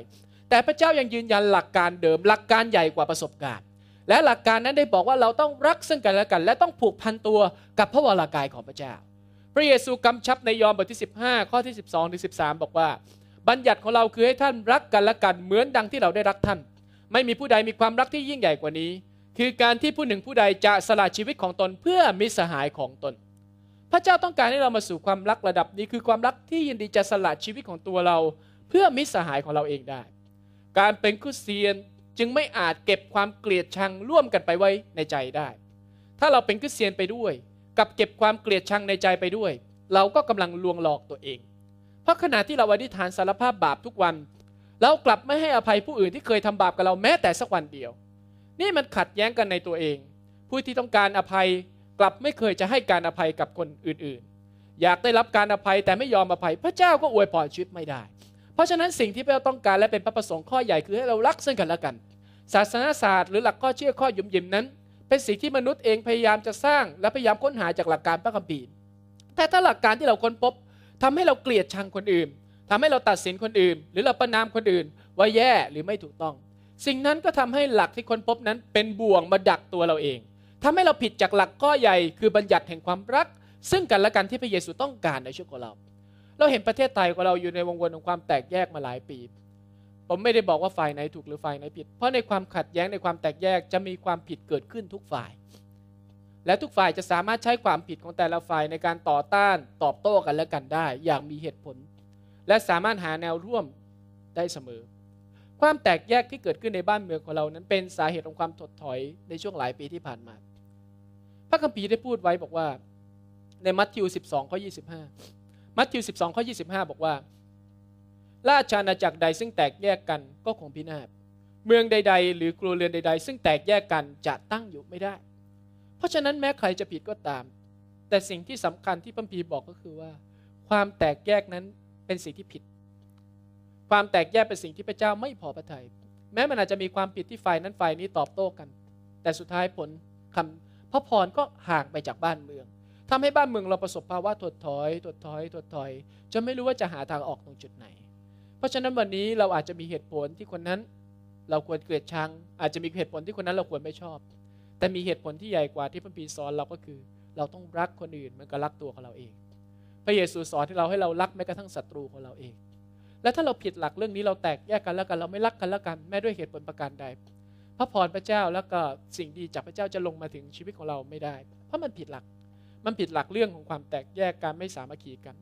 แต่พระเจ้ายังยืนยันหลักการเดิม หลักการใหญ่กว่าประสบการณ์ และหลักการนั้นได้บอกว่าเราต้องรักซึ่งกันและกัน และต้องผูกพันตัวกับพระวรากายของพระเจ้า พระเยซูกำชับในยอห์นบทที่ 15 ข้อที่ 12ถึง13 บอกว่า บัญญัติของเราคือให้ท่านรักกันและกันเหมือนดังที่เราได้รักท่าน ไม่มีผู้ใดมีความรักที่ยิ่งใหญ่กว่านี้คือการที่ผู้หนึ่งผู้ใดจะสละชีวิตของตนเพื่อมิสหายของตน พระเจ้าต้องการให้เรามาสู่ความรักระดับนี้คือความรักที่ยินดีจะสละชีวิตของตัวเราเพื่อมิสหายของเราเองได้ การเป็นคุศสเซียนจึงไม่อาจเก็บความเกลียดชังร่วมกันไปไว้ในใจได้ ถ้าเราเป็นคุศสเซียนไปด้วย กับเก็บความเกลียดชังในใจไปด้วย เราก็กำลังลวงหลอกตัวเอง เพราะขณะที่เราอธิษฐานสารภาพบาปทุกวันเรากลับไม่ให้อภัยผู้อื่นที่เคยทำบาปกับเราแม้แต่สักวันเดียวนี่มันขัดแย้งกันในตัวเอง ผู้ที่ต้องการอภัยกลับไม่เคยจะให้การอภัยกับคนอื่น ๆ อยากได้รับการอภัยแต่ไม่ยอมอภัยพระเจ้าก็อวยพรชีวิตไม่ได้ เพราะฉะนั้นสิ่งที่เราต้องการและเป็นพระประสงค์ข้อใหญ่คือให้เรารักซึ่งกันและกัน ศาสนาศาสตร์หรือหลักข้อเชื่อข้อยุ่มยิมนั้น เป็นสิ่งที่มนุษย์เองพยายามจะสร้างและพยายามค้นหาจากหลักการพระคัมภีร์แต่ถ้าหลักการที่เราค้นพบทำให้เราเกลียดชังคนอื่น ทำให้เราตัดสินคนอื่น หรือเราประนามคนอื่นว่าแย่หรือไม่ถูกต้องสิ่งนั้นก็ทำให้หลักที่ค้นพบนั้นเป็นบ่วงมาดักตัวเราเอง ทำให้เราผิดจากหลักข้อใหญ่คือบัญญัติแห่งความรัก ซึ่งกันและกันที่พระเยซูต้องการในชีวิตของเรา เราเห็นประเทศไทยของเราอยู่ในวงวนของความแตกแยกมาหลายปี ผมไม่ได้บอกว่าฝ่ายไหนถูกหรือฝ่ายไหนผิด เพราะในความขัดแย้งในความแตกแยกจะมีความผิดเกิดขึ้นทุกฝ่าย และทุกฝ่ายจะสามารถใช้ความผิดของแต่ละฝ่ายในการต่อต้าน ตอบโต้กันและกันได้ อย่างมีเหตุผล และสามารถหาแนวร่วมได้เสมอความแตกแยกที่เกิดขึ้นในบ้านเมืองของเรานั้นเป็นสาเหตุของความถดถอยในช่วงหลายปีที่ผ่านมา พระคัมภีร์ได้พูดไว้บอกว่า ในมัทธิว 12ข้อ25 มัทธิว 12ข้อ25 บอกว่า ราชอาณาจักรใดซึ่งแตกแยกกันก็คงพินาศ เมืองใด ๆ หรือครัวเรือนใด ๆ ซึ่งแตกแยกกัน จะตั้งอยู่ไม่ได้ เพราะฉะนั้นแม้ใครจะผิดก็ตาม แต่สิ่งที่สำคัญที่พระคัมภีร์บอกก็คือว่า ความแตกแยกนั้นเป็นสิ่งที่ผิดความแตกแยกเป็นสิ่งที่พระเจ้าไม่พอพระทยัย แม้มันอาจจะมีความผิดที่ฝ่ายนั้นฝ่ายนี้ตอบโต้กัน แต่สุดท้ายผลคำพระพรก็ห่างไปจากบ้านเมือง ทำให้บ้านเมืองเราประสบภาวะถดถอยถดถอยถดถอย จะไม่รู้ว่าจะหาทางออกตรงจุดไหน เพราะฉะนั้นวันนี้เราอาจจะมีเหตุผลที่คนนั้นเราควรเกลียดชัง อาจจะมีเหตุผลที่คนนั้นเราควรไม่ชอบ แต่มีเหตุผลที่ใหญ่กว่าที่พระปีสอนเราก็คือ เราต้องรักคนอื่นมันก็รักตัวของเราเอง พระเยซูสอนที่เราให้เรารักแม้กระทั่งศัตรูของเราเองแล้วถ้าเราผิดหลักเรื่องนี้เราแตกแยกกันแล้วกันเราไม่รักกันแล้วกันแม้ด้วยเหตุผลประการใดพระพรพระเจ้าแล้วก็สิ่งดีจากพระเจ้าจะลงมาถึงชีวิตของเราไม่ได้ เพราะมันผิดหลัก มันผิดหลักเรื่องของความแตกแยกการไม่สามัคคีกัน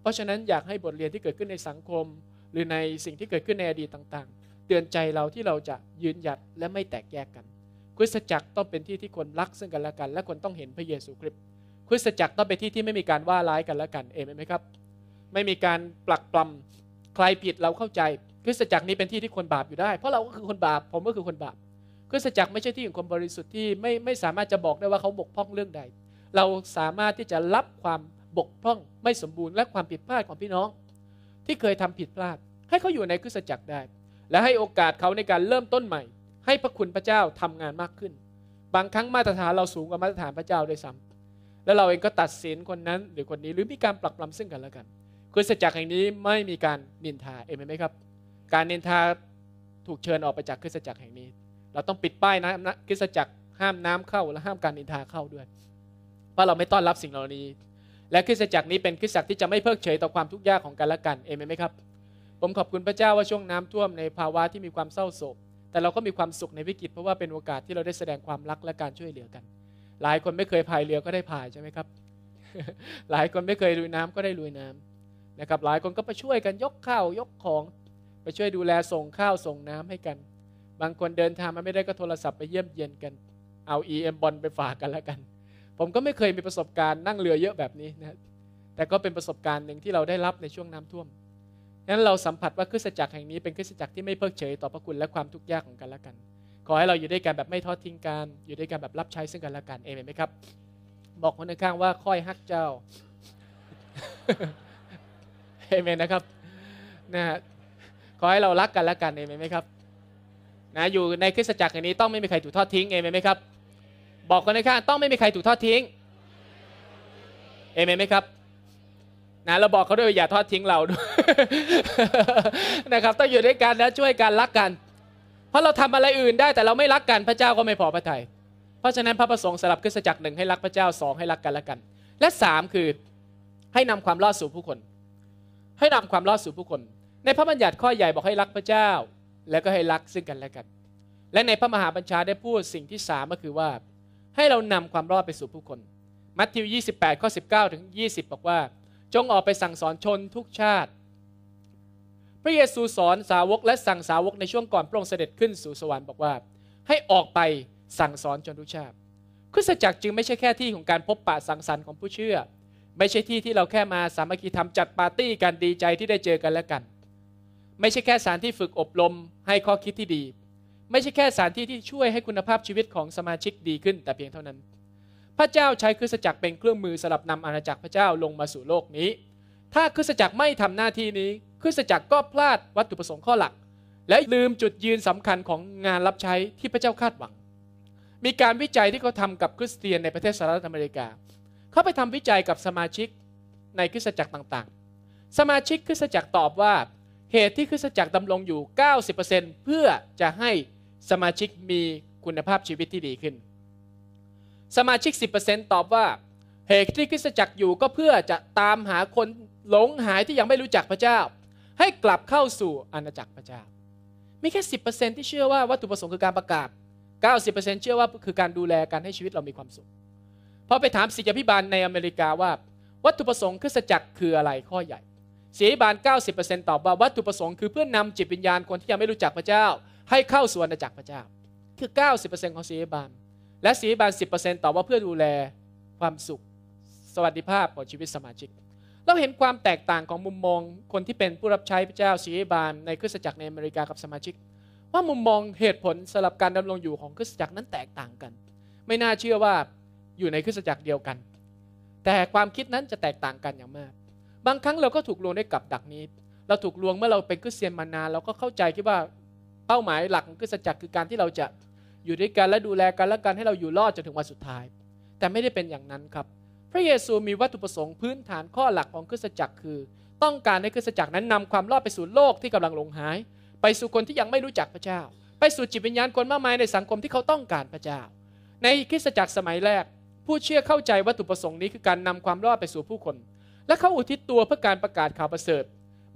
เพราะฉะนั้นอยากให้บทเรียนที่เกิดขึ้นในสังคม หรือในสิ่งที่เกิดขึ้นในอดีตต่างๆ เตือนใจเราที่เราจะยืนหยัดและไม่แตกแยกกัน คริสตจักรต้องเป็นที่ที่คนรักซึ่งกันและกัน และคนต้องเห็นพระเยซูคริสต์คริสตจักรต้องเป็นที่ที่ไม่มีการว่าร้ายกันและกัน เอเมนไหมครับ ไม่มีการปลักปลำใครผิดเราเข้าใจคริสตจักรนี้เป็นที่ที่คนบาปอยู่ได้ เพราะเราก็คือคนบาปผมก็คือคนบาปคริสตจักรไม่ใช่ที่ของคนบริสุทธิ์ที่ไม่ไม่สามารถจะบอกได้ว่าเขาบกพร่องเรื่องใด เราสามารถที่จะรับความบกพร่อง ไม่สมบูรณ์และความผิดพลาดของพี่น้อง ที่เคยทำผิดพลาด ให้เขาอยู่ในคริสตจักรได้ และให้โอกาสเขาในการเริ่มต้นใหม่ ให้พระคุณพระเจ้าทำงานมากขึ้น บางครั้งมาตรฐานเราสูงกว่ามาตรฐานพระเจ้าด้วยซ้ำแล้วเราเองก็ตัดสินคนนั้นหรือคนนี้หรือมีการปรับปรำซึ่งกันและกันคริสตจักรแห่งนี้ไม่มีการนินทา เอเมนไหมครับ การนินทาถูกเชิญออกไปจากคริสตจักรแห่งนี้ เราต้องปิดป้ายนะคริสตจักรห้ามน้ำเข้าและห้ามการนินทา เข้าด้วย เพราะเราไม่ต้อนรับสิ่งเหล่านี้ และคริสตจักรนี้เป็นคริสตจักรที่จะไม่เพิกเฉยต่อความทุกข์ยากของกันและกัน เอเมนไหมครับ ผมขอบคุณพระเจ้าว่าช่วงน้ำท่วมในภาวะที่มีความเศร้าโศกแต่เราก็มีความสุขในวิกฤตเพราะว่าเป็นโอกาสที่เราได้แสดงความรักและการช่วยเหลือกัน หลายคนไม่เคยพายเรือก็ได้พายใช่ไหมครับ หลายคนไม่เคยลุยน้ำก็ได้ลุยน้ำนะครับหลายคนก็ไปช่วยกันยกข้าวยกของ ไปช่วยดูแลส่งข้าวส่งน้ำให้กัน บางคนเดินทางมาไม่ได้ก็โทรศัพท์ไปเยี่ยมเยียนกัน เอา EM บอลไปฝากกันแล้วกัน ผมก็ไม่เคยมีประสบการณ์นั่งเรือเยอะแบบนี้นะแต่ก็เป็นประสบการณ์หนึ่งที่เราได้รับในช่วงน้ำท่วมนั้นเราสัมผัสว่าคริสตจักรแห่งนี้เป็นคริสตจักรที่ไม่เพิกเฉยต่อพระคุณและความทุกข์ยากของกันและกัน ขอให้เราอยู่ด้วยกันแบบไม่ทอดทิ้งกันอยู่ด้วยกันแบบรับใช้ซึ่งกันและกัน เอเมนไหมครับ บอกคนข้างว่าค่อยฮักเจ้าเอเมนนะครับนะขอให้เรารักกันและกันเอเมนไหมครับนะอยู่ในคริสตจักรนี้ต้องไม่มีใครถูกทอดทิ้งเอเมนไหมครับบอกกันข้างต้องไม่มีใครถูกทอดทิ้งเอเมนไหมครับนะเราบอกเขาด้วยอย่าทอดทิ้งเราด้วยนะครับต้องอยู่ด้วยกันและช่วยกันรักกัน เพราะเราทำอะไรอื่นได้แต่เราไม่รักกันพระเจ้าก็ไม่พอพระทยัยเพราะฉะนั้นพระประสงค์สำหรับคริสตจักรหนึ่งให้รักพระเจ้าสองให้รักกัน และกันและสามคือให้นำความรอดสู่ผู้คนให้นำความรอดสู่ผู้คน ในพระบัญญัติข้อใหญ่บอกให้รักพระเจ้า แล้วก็ให้รักซึ่งกันและกัน และในพระมหาบัญชาได้พูดสิ่งที่สามก็คือว่า ให้เรานำความรอดไปสู่ผู้คน มัทธิว 28ข้อ19ถึง20 บอกว่า จงออกไปสั่งสอนชนทุกชาติ พระเยซูสอนสาวกและสั่งสาวกในช่วงก่อนพระองค์เสด็จขึ้นสู่สวรรค์บอกว่า ให้ออกไปสั่งสอนชนทุกชาติคริสตจักรจึงไม่ใช่แค่ที่ของการพบปะสังสรรค์ของผู้เชื่อไม่ใช่ที่ที่เราแค่มาสามัคคีทำจัดปาร์ตี้กันดีใจที่ได้เจอกันแล้วกัน ไม่ใช่แค่สถานที่ฝึกอบรมให้ข้อคิดที่ดี ไม่ใช่แค่สถานที่ที่ช่วยให้คุณภาพชีวิตของสมาชิกดีขึ้นแต่เพียงเท่านั้น พระเจ้าใช้คริสตจักรเป็นเครื่องมือสลับนำอาณาจักรพระเจ้าลงมาสู่โลกนี้ ถ้าคริสตจักรไม่ทำหน้าที่นี้คริสตจักรก็พลาดวัตถุประสงค์ข้อหลัก และลืมจุดยืนสำคัญของงานรับใช้ที่พระเจ้าคาดหวัง มีการวิจัยที่เขาทากับคริสเตียนในประเทศสหรัฐอเมริกาเขาไปทำวิจัยกับสมาชิกในคริสตจักรต่างๆ สมาชิกคริสตจักรตอบว่าเหตุที่คริสตจักรดำรงอยู่ 90%เพื่อจะให้สมาชิกมีคุณภาพชีวิตที่ดีขึ้น สมาชิก 10%ตอบว่า เหตุที่คริสตจักรอยู่ก็เพื่อจะตามหาคนหลงหายที่ยังไม่รู้จักพระเจ้า ให้กลับเข้าสู่อาณาจักรพระเจ้ามีแค่ 10%ที่เชื่อว่าวัตถุประสงค์คือการประกาศ 90%เชื่อว่าคือการดูแลการให้ชีวิตเรามีความสุขพอไปถามศิษยาพิบาลในอเมริกาว่า วัตถุประสงค์คริสตจักรคืออะไรข้อใหญ่ศิษยาพิบาล90%ตอบว่าวัตถุประสงค์คือเพื่อนนำจิตวิญญาณคนที่ยังไม่รู้จักพระเจ้า ให้เข้าสู่อาณาจักรพระเจ้า คือ 90%ของศิษยาพิบาลและศิษยาพิบาล10%ตอบว่าเพื่อดูแลความสุข สวัสดิภาพของชีวิตสมาชิก เราเห็นความแตกต่างของมุมมองคนที่เป็นผู้รับใช้พระเจ้าศิษยาบาลในคริสตจักรในอเมริกากับสมาชิก ว่ามุมมองเหตุผลสำหรับการดำรงอยู่ของคริสตจักรนั้นแตกต่างกัน ไม่น่าเชื่อว่าอยู่ในคริสตจักรเดียวกัน แต่ความคิดนั้นจะแตกต่างกันอย่างมาก บางครั้งเราก็ถูกลวงด้วยกับดักนี้ เราถูกลวงเมื่อเราเป็นคริสเตียนมานาน เราก็เข้าใจคิดว่าเป้าหมายหลักของคริสตจักรคือการที่เราจะอยู่ด้วยกันและดูแลกันและกันให้เราอยู่รอดจนถึงวันสุดท้าย แต่ไม่ได้เป็นอย่างนั้นครับ พระเยซูมีวัตถุประสงค์พื้นฐานข้อหลักของคริสตจักรคือต้องการให้คริสตจักรนั้นนำความรอดไปสู่โลกที่กำลังหลงหาย ไปสู่คนที่ยังไม่รู้จักพระเจ้า ไปสู่จิตวิญญาณคนมากมายในสังคมที่เขาต้องการพระเจ้า ในคริสตจักรสมัยแรกผู้เชื่อเข้าใจวัตถุประสงค์นี้คือการนำความรอดไปสู่ผู้คน และเขาอุทิศตัวเพื่อการประกาศข่าวประเสริฐ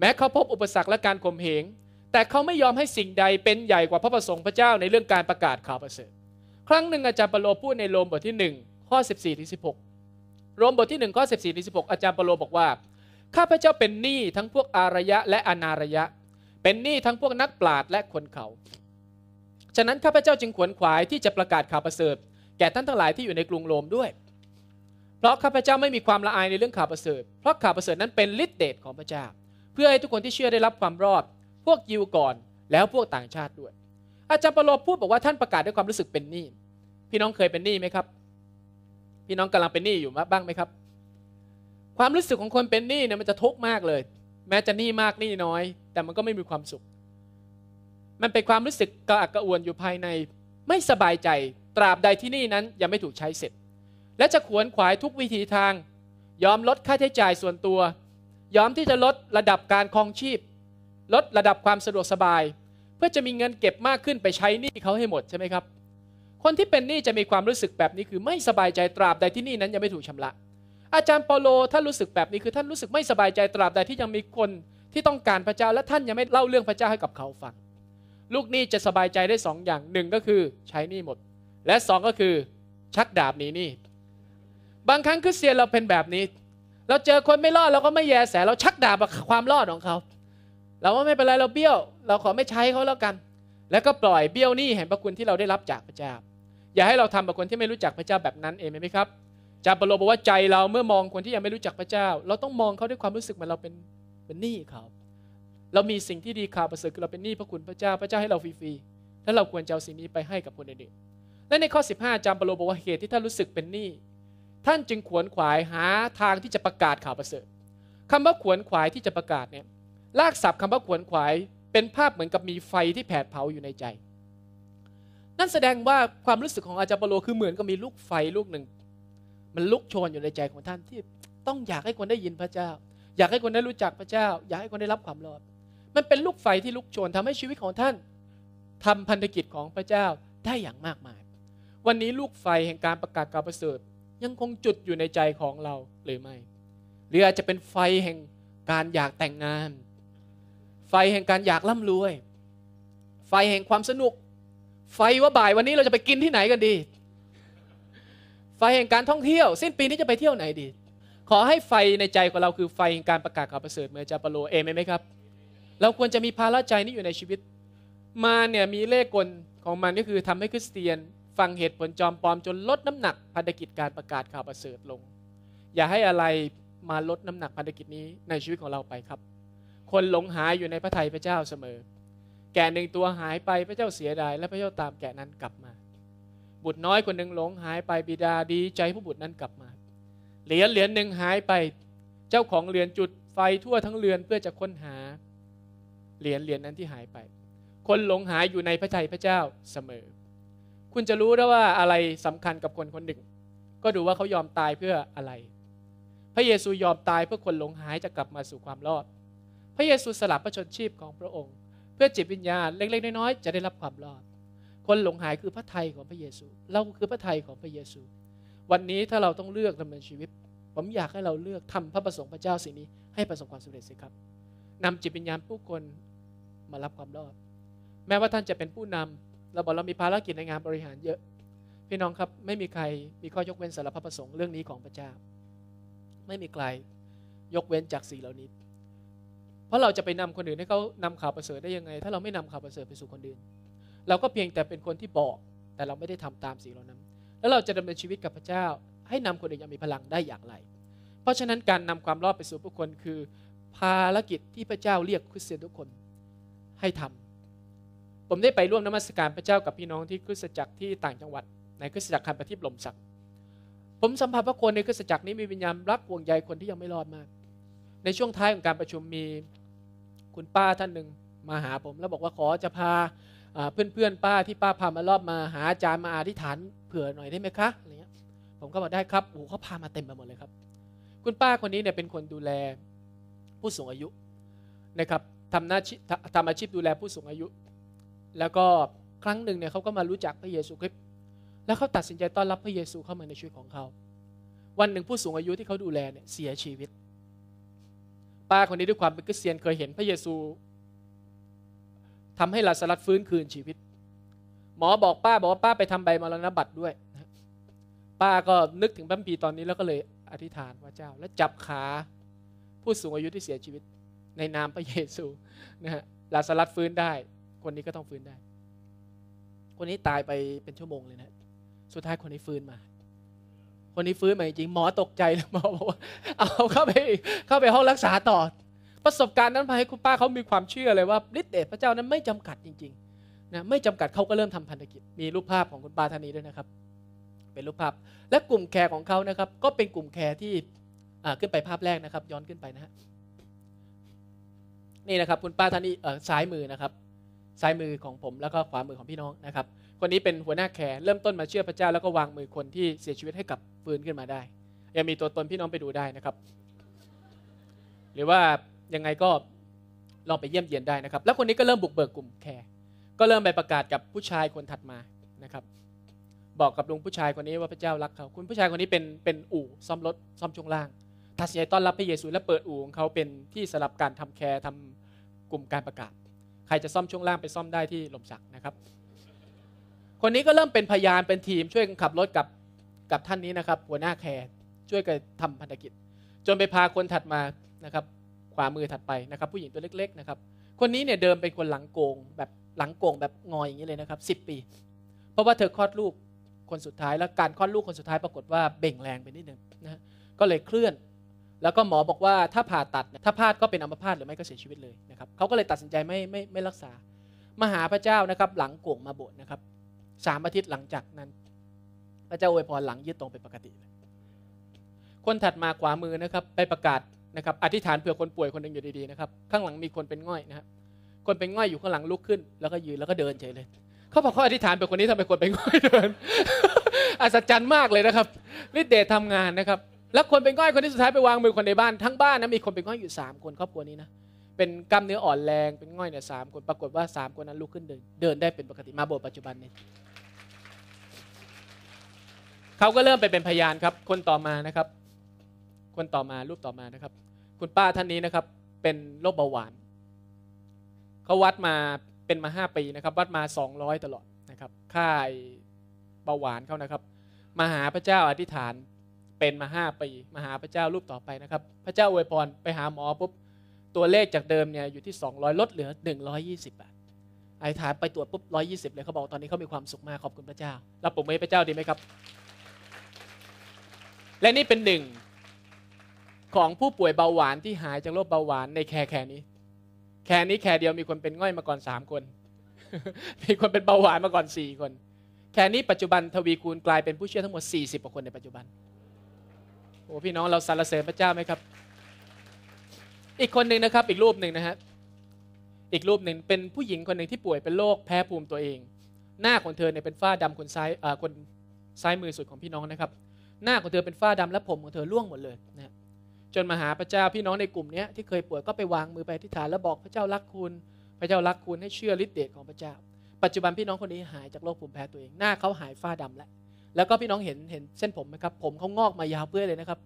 แม้เขาพบอุปสรรคและการข่มเหง แต่เขาไม่ยอมให้สิ่งใดเป็นใหญ่กว่าพระประสงค์พระเจ้าในเรื่องการประกาศข่าวประเสริฐ ครั้งหนึ่งอาจารย์เปโลพูดในโรมบทที่ 1ข้อ14ถึงสิโรมบทที่1ข้อ14ถึงสิอาจารย์เปโลบอกว่า ข้าพเจ้าเป็นหนี้ทั้งพวกอารยะและอนารยะ เป็นหนี้ทั้งพวกนักปราชญ์และคนเขา ฉะนั้นข้าพเจ้าจึงขวนขวายที่จะประกาศข่าวประเสริฐแก่ท่านทั้งหลายที่อยู่ในกรุงโรมด้วย เพราะข้าพเจ้าไม่มีความละอายในเรื่องข่าวประเสริฐ เพราะข่าวประเสริฐนั้นเป็นฤทธิเดชของพระเจ้า เพื่อให้ทุกคนที่เชื่อได้รับความรอด พวกยิวก่อน แล้วพวกต่างชาติด้วย อาจารย์ปรลพูดบอกว่าท่านประกาศด้วยความรู้สึกเป็นหนี้ พี่น้องเคยเป็นหนี้ไหมครับ พี่น้องกำลังเป็นหนี้อยู่บ้างไหมครับ ความรู้สึกของคนเป็นหนี้เนี่ยมันจะทุกข์มากเลย แม้จะหนี้มากหนี้น้อย แต่มันก็ไม่มีความสุข มันเป็นความรู้สึกกระอักกระอ่วนอยู่ภายในไม่สบายใจตราบใดที่นี่นั้นยังไม่ถูกใช้เสร็จ และจะขวนขวายทุกวิธีทาง ยอมลดค่าใช้จ่ายส่วนตัว ยอมที่จะลดระดับการครองชีพ ลดระดับความสะดวกสบาย เพื่อจะมีเงินเก็บมากขึ้นไปใช้หนี้เขาให้หมดใช่ไหมครับ คนที่เป็นหนี้จะมีความรู้สึกแบบนี้คือไม่สบายใจตราบใดที่นี่นั้นยังไม่ถูกชำระ อาจารย์เปาโลท่านรู้สึกแบบนี้คือท่านรู้สึกไม่สบายใจตราบใดที่ยังมีคน ที่ต้องการพระเจ้าและท่านยังไม่เล่าเรื่องพระเจ้าให้กับเขาฟัง ลูกหนี้จะสบายใจได้2ออย่างหนึ่งก็คือใช้หนี้หมดและสองก็คือ ชักดาบหนีนี่บางครั้งคริสเตียนเราเป็นแบบนี้ เราเจอคนไม่รอดเราก็ไม่แยแสเราชักดาบความรอดของเขา เราว่าไม่เป็นไรเราเบี้ยว เราขอไม่ใช้เขาแล้วกัน แล้วก็ปล่อยเบี้ยวนี่แห่งพระคุณที่เราได้รับจากพระเจ้า อย่าให้เราทำกับคนที่ไม่รู้จักพระเจ้าแบบนั้นเองไหมครับจาปโลบอกว่าใจเราเมื่อมองคนที่ยังไม่รู้จักพระเจ้า เราต้องมองเขาด้วยความรู้สึกเหมือนเราเป็นเป็นหนี้เขาเรามีสิ่งที่ดีข่าวประเสริฐคือเราเป็นหนี้พระคุณพระเจ้า พระเจ้าให้เราฟรีๆแล้วเราควรจะเอาสิ่งนี้ไปให้กับคนอื่นๆและในข้อ15 อาจารย์ปโลบอกว่าเหตุที่ท่านรู้สึกเป็นหนี้ท่านจึงขวนขวายหาทางที่จะประกาศข่าวประเสริฐคำว่าขวนขวายที่จะประกาศเนี่ยลากศัพท์คำว่าขวนขวายเป็นภาพเหมือนกับมีไฟที่แผดเผาอยู่ในใจ นั่นแสดงว่าความรู้สึกของอาจารย์ปโลคือเหมือนกับมีลูกไฟลูกหนึ่ง มันลุกโชนอยู่ในใจของท่านที่ต้องอยากให้คนได้ยินพระเจ้า อยากให้คนได้รู้จักพระเจ้า อยากให้คนได้รับความรอด มันเป็นลูกไฟที่ลุกโชนทำให้ชีวิตของท่าน ทำพันธกิจของพระเจ้าได้อย่างมากมายวันนี้ลูกไฟแห่งการประกาศข่าวประเสริฐยังคงจุดอยู่ในใจของเราหรือไม่หรืออาจจะเป็นไฟแห่งการอยากแต่งงาน ไฟแห่งการอยากร่ำรวย ไฟแห่งความสนุก ไฟว่าบ่ายวันนี้เราจะไปกินที่ไหนกันดี ไฟแห่งการท่องเที่ยว สิ้นปีนี้จะไปเที่ยวไหนดี ขอให้ไฟในใจของเราคือไฟแห่งการประกาศข่าวประเสริฐเมื่อจาปโลเอเมนไหมครับ เราควรจะมีภาระใจนี้อยู่ในชีวิต มาเนี่ยมีเลขกลของมันก็คือทำให้คริสเตียนฟังเหตุผลจอมปลอมจนลดน้ำหนักพันธกิจการประกาศข่าวประเสริฐลง อย่าให้อะไรมาลดน้ำหนักพันธกิจนี้ในชีวิตของเราไปครับ คนหลงหายอยู่ในพระทัยพระเจ้าเสมอ แก่หนึ่งตัวหายไปพระเจ้าเสียดายและพระเจ้าตามแก่นั้นกลับมา บุตรน้อยคนหนึ่งหลงหายไปบิดาดีใจผู้บุตรนั้นกลับมา เหรียญเหรียญหนึ่งหายไปเจ้าของเหรียญจุดไฟทั่วทั้งเรือนเพื่อจะค้นหาเหรียญเหรียญนั้นที่หายไป คนหลงหายอยู่ในพระทัยพระเจ้าเสมอคุณจะรู้ได้ว่าอะไรสำคัญกับคนคนหนึ่งก็ดูว่าเขายอมตายเพื่ออะไร พระเยซูยอมตายเพื่อคนหลงหายจะกลับมาสู่ความรอด พระเยซูสลับพระชนชีพของพระองค์ เพื่อจิตวิญญาณเล็กๆน้อยๆจะได้รับความรอด คนหลงหายคือพระทัยของพระเยซูเราคือพระทัยของพระเยซู วันนี้ถ้าเราต้องเลือกดำเนินชีวิต ผมอยากให้เราเลือกทำพระประสงค์พระเจ้าสิ่งนี้ ให้ประสบความสำเร็จสิครับนำจิตวิญญาณผู้คนมารับความรอด แม้ว่าท่านจะเป็นผู้นำเราบอกเรามีภารกิจในงานบริหารเยอะพี่น้องครับ ไม่มีใครมีข้อยกเว้นสารพัดประสงค์เรื่องนี้ของพระเจ้า ไม่มีใครยกเว้นจากสีเหล่านี้เพราะเราจะไปนำคนอื่นให้เขานำข่าวประเสริฐได้ยังไง ถ้าเราไม่นำข่าวประเสริฐไปสู่คนอื่น เราก็เพียงแต่เป็นคนที่บอก แต่เราไม่ได้ทำตามสีเหล่านั้นแล้วเราจะดำเนินชีวิตกับพระเจ้า ให้นำคนอื่นอย่างมีพลังได้อย่างไร เพราะฉะนั้นการนำความรอดไปสู่ผู้คนคือภารกิจที่พระเจ้าเรียกคริสเตียนทุกคนให้ทำผมได้ไปร่วมนมัสการพระเจ้ากับพี่น้องที่คริสตจักรที่ต่างจังหวัด ในคริสตจักรคันประทีปลมศักดิ์ผมสัมผัสว่าคนในคริสตจักรนี้มีวิญญาณรักห่วงใยคนที่ยังไม่รอดมาก ในช่วงท้ายของการประชุมมีคุณป้าท่านหนึ่งมาหาผม แล้วบอกว่าขอจะพาเพื่อนๆป้าที่ป้าพามารอบมาหาอาจารย์มาอาธิษฐานเผื่อหน่อยได้ไหมคะอะไรเงี้ย ผมก็บอกได้ครับ โอ้เขาพามาเต็มไปหมดเลยครับ คุณป้าคนนี้เนี่ยเป็นคนดูแลผู้สูงอายุนะครับทำหน้าทำอาชีพดูแลผู้สูงอายุแล้วก็ครั้งหนึ่งเนี่ยเขาก็มารู้จักพระเยซูคริสต์แล้วเขาตัดสินใจต้อนรับพระเยซูเข้ามาในชีวิตของเขาวันหนึ่งผู้สูงอายุที่เขาดูแลเนี่ยเสียชีวิตป้าคนนี้ด้วยความเป็นคริสเตียนเคยเห็นพระเยซู ทำให้ลาสลัดฟื้นคืนชีวิต หมอบอกป้าบอกว่าป้าไปทำใบมรณบัตรด้วย ป้าก็นึกถึงบัมปีตอนนี้แล้วก็เลยอธิษฐานว่าเจ้าและจับขาผู้สูงอายุที่เสียชีวิต ในนามพระเยซูนะฮะลาสลัดฟื้นได้คนนี้ก็ต้องฟื้นได้ คนนี้ตายไปเป็นชั่วโมงเลยนะ สุดท้ายคนนี้ฟื้นมา คนนี้ฟื้นมาจริงหมอตกใจเลยหมอบอกว่า เอาเข้าไปเข้าไปห้องรักษาต่อ ประสบการณ์นั้นพาให้คุณป้าเขามีความเชื่อเลย ว่าฤทธิ์เดชพระเจ้านั้นไม่จำกัดจริงๆ นะ ไม่จำกัดเขาก็เริ่มทำพันธกิจ มีรูปภาพของคุณป้าท่านนี้ด้วยนะครับ เป็นรูปภาพ และกลุ่มแคร์ของเขานะครับ ก็เป็นกลุ่มแคร์ที่ขึ้นไปภาพแรกนะครับ ย้อนขึ้นไปนะฮะ นี่นะครับ คุณป้าท่านนี้ซ้ายมือนะครับซ้ายมือของผมแล้วก็ขวามือของพี่น้องนะครับ คนนี้เป็นหัวหน้าแคร์เริ่มต้นมาเชื่อพระเจ้าแล้วก็วางมือคนที่เสียชีวิตให้กับฟื้นขึ้นมาได้ ยังมีตัวตนพี่น้องไปดูได้นะครับ หรือว่ายังไงก็ ลองไปเยี่ยมเยียนได้นะครับ แล้วคนนี้ก็เริ่มบุกเบิกกลุ่มแคร์ก็เริ่มไปประกาศกับผู้ชายคนถัดมานะครับ บอกกับลุงผู้ชายคนนี้ว่าพระเจ้ารักเขาคุณผู้ชายคนนี้เป็นเป็นอู่ซ่อมรถ ซ่อมช่วงล่างทัศน์ใหญ่ต้อนรับพระเยซูและเปิดอู่ของเขาเป็นที่สำหรับการทำแคร์ทำกลุ่มการประกาศใครจะซ่อมช่วงล่างไปซ่อมได้ที่ลมศักนะครับ คนนี้ก็เริ่มเป็นพยานเป็นทีมช่วยกันขับรถกับกับท่านนี้นะครับ หัวหน้าแคร์ช่วยกันทำพันธกิจ จนไปพาคนถัดมานะครับขวามือถัดไปนะครับผู้หญิงตัวเล็กๆนะครับ คนนี้เนี่ยเดิมเป็นคนหลังโกง แบบหลังโกงแบบงอยอย่างนี้เลยนะครับสิปี เพราะว่าเธอคลอดลูกคนสุดท้ายแล้วการคลอดลูกคนสุดท้าย ปรากฏว่าเบ่งแรงไปนิดนึงนะก็เลยเคลื่อนแล้วก็หมอบอกว่าถ้าผ่าตัด ถ้าพลาดก็เป็นอัมพาตหรือไม่ก็เสียชีวิตเลยนะครับเขาก็เลยตัดสินใจไม่ไม่ไม่รักษามหาพระเจ้านะครับ หลังกวงมาโบชนะครับ สามอาทิตย์หลังจากนั้นพระเจ้าอวยพรหลังยืดตรงเป็นปกติ คนถัดมาขวามือนะครับ ไปประกาศนะครับ อธิษฐานเผื่อคนป่วยคนหนึ่งอยู่ดีๆนะครับ ข้างหลังมีคนเป็นง่อยนะครับ คนเป็นง่อยอยู่ข้างหลังลุกขึ้น แล้วก็ยืนแล้วก็เดินเฉยเลยเขาบอกเขาอธิษฐานเผื่อคนนี้ทำไมคนเป็นง่อยเดินอัศจรรย์มากเลยนะครับฤทธิ์เดชทำงานนะครับแล้วคน เป็นก้อย คนที่สุดท้าย ไปวางมือคนในบ้านทั้งบ้านนะมีคนเป็นก้อยอยู่สามคน ครอบครัวนี้นะเป็นกล้ามเนื้ออ่อนแรงเป็นง่อยเนี่ยสามคนปรากฏว่าสามคนนั้นลุกขึ้นเดินเดินได้เป็นปกติมาโบสถ์ปัจจุบันนี้เขาก็เริ่มไปเป็นพยานครับคนต่อมานะครับ คนต่อมารูปต่อมานะครับ คุณป้าท่านนี้นะครับ เป็นโรคเบาหวาน เขาวัดมาเป็นมาห้าปีนะครับวัดมาสองร้อยตลอดนะครับค่ายเบาหวานเขานะครับ มาหาพระเจ้าอธิษฐานเป็นมาห้าปีมาหาพระเจ้ารูปต่อไปนะครับพระเจ้าอวยพรไปหาหมอปุ๊บตัวเลขจากเดิมเนี่ยอยู่ที่ 200 ลดเหลือ 120 บาท ไอ้ถามไปตรวจปุ๊บ 120เลยเขาบอกตอนนี้เขามีความสุขมากขอบคุณพระเจ้า รับผมไวพระเจ้าดีไหมครับ และนี่เป็นหนึ่งของผู้ป่วยเบาหวานที่หายจากโรคเบาหวานในแคร์แคร์นี้ แคร์นี้แคร์เดียวมีคนเป็นง่อยมาก่อน 3 คน มีคนเป็นเบาหวานมาก่อน 4 คนแคร์นี้ปัจจุบันทวีคูณกลายเป็นผู้เชื่อทั้งหมด40 กว่าคนในปัจจุบันอ้พี่น้องเราสรรเสริญพระเจ้าไหมครับ อีกคนหนึ่งนะครับอีกรูปหนึ่งนะฮะ อีกรูปหนึ่งเป็นผู้หญิงคนหนึ่งที่ป่วยเป็นโรคแพ้ภูมิตัวเอง หน้าของเธอเนี่ยเป็นฝ้าดำคนซ้ายคนซ้ายมือสุดของพี่น้องนะครับ หน้าของเธอเป็นฝ้าดำและผมของเธอร่วงหมดเลยนะจนมาหาพระเจ้าพี่น้องในกลุ่มนี้ที่เคยป่วยก็ไปวางมือไปที่ฐานแล้วบอกพระเจ้ารักคุณ พระเจ้ารักคุณให้เชื่อฤทธิ์เดชของพระเจ้า ปัจจุบันพี่น้องคนนี้หายจากโรคภูมิแพ้ตัวเอง หน้าเขาหายฝ้าดำแล้วแล้วก็พี่น้องเห็นเห็นเส้นผมไหมครับ ผมเขางอกมายาวเพื่อยเลยนะครับ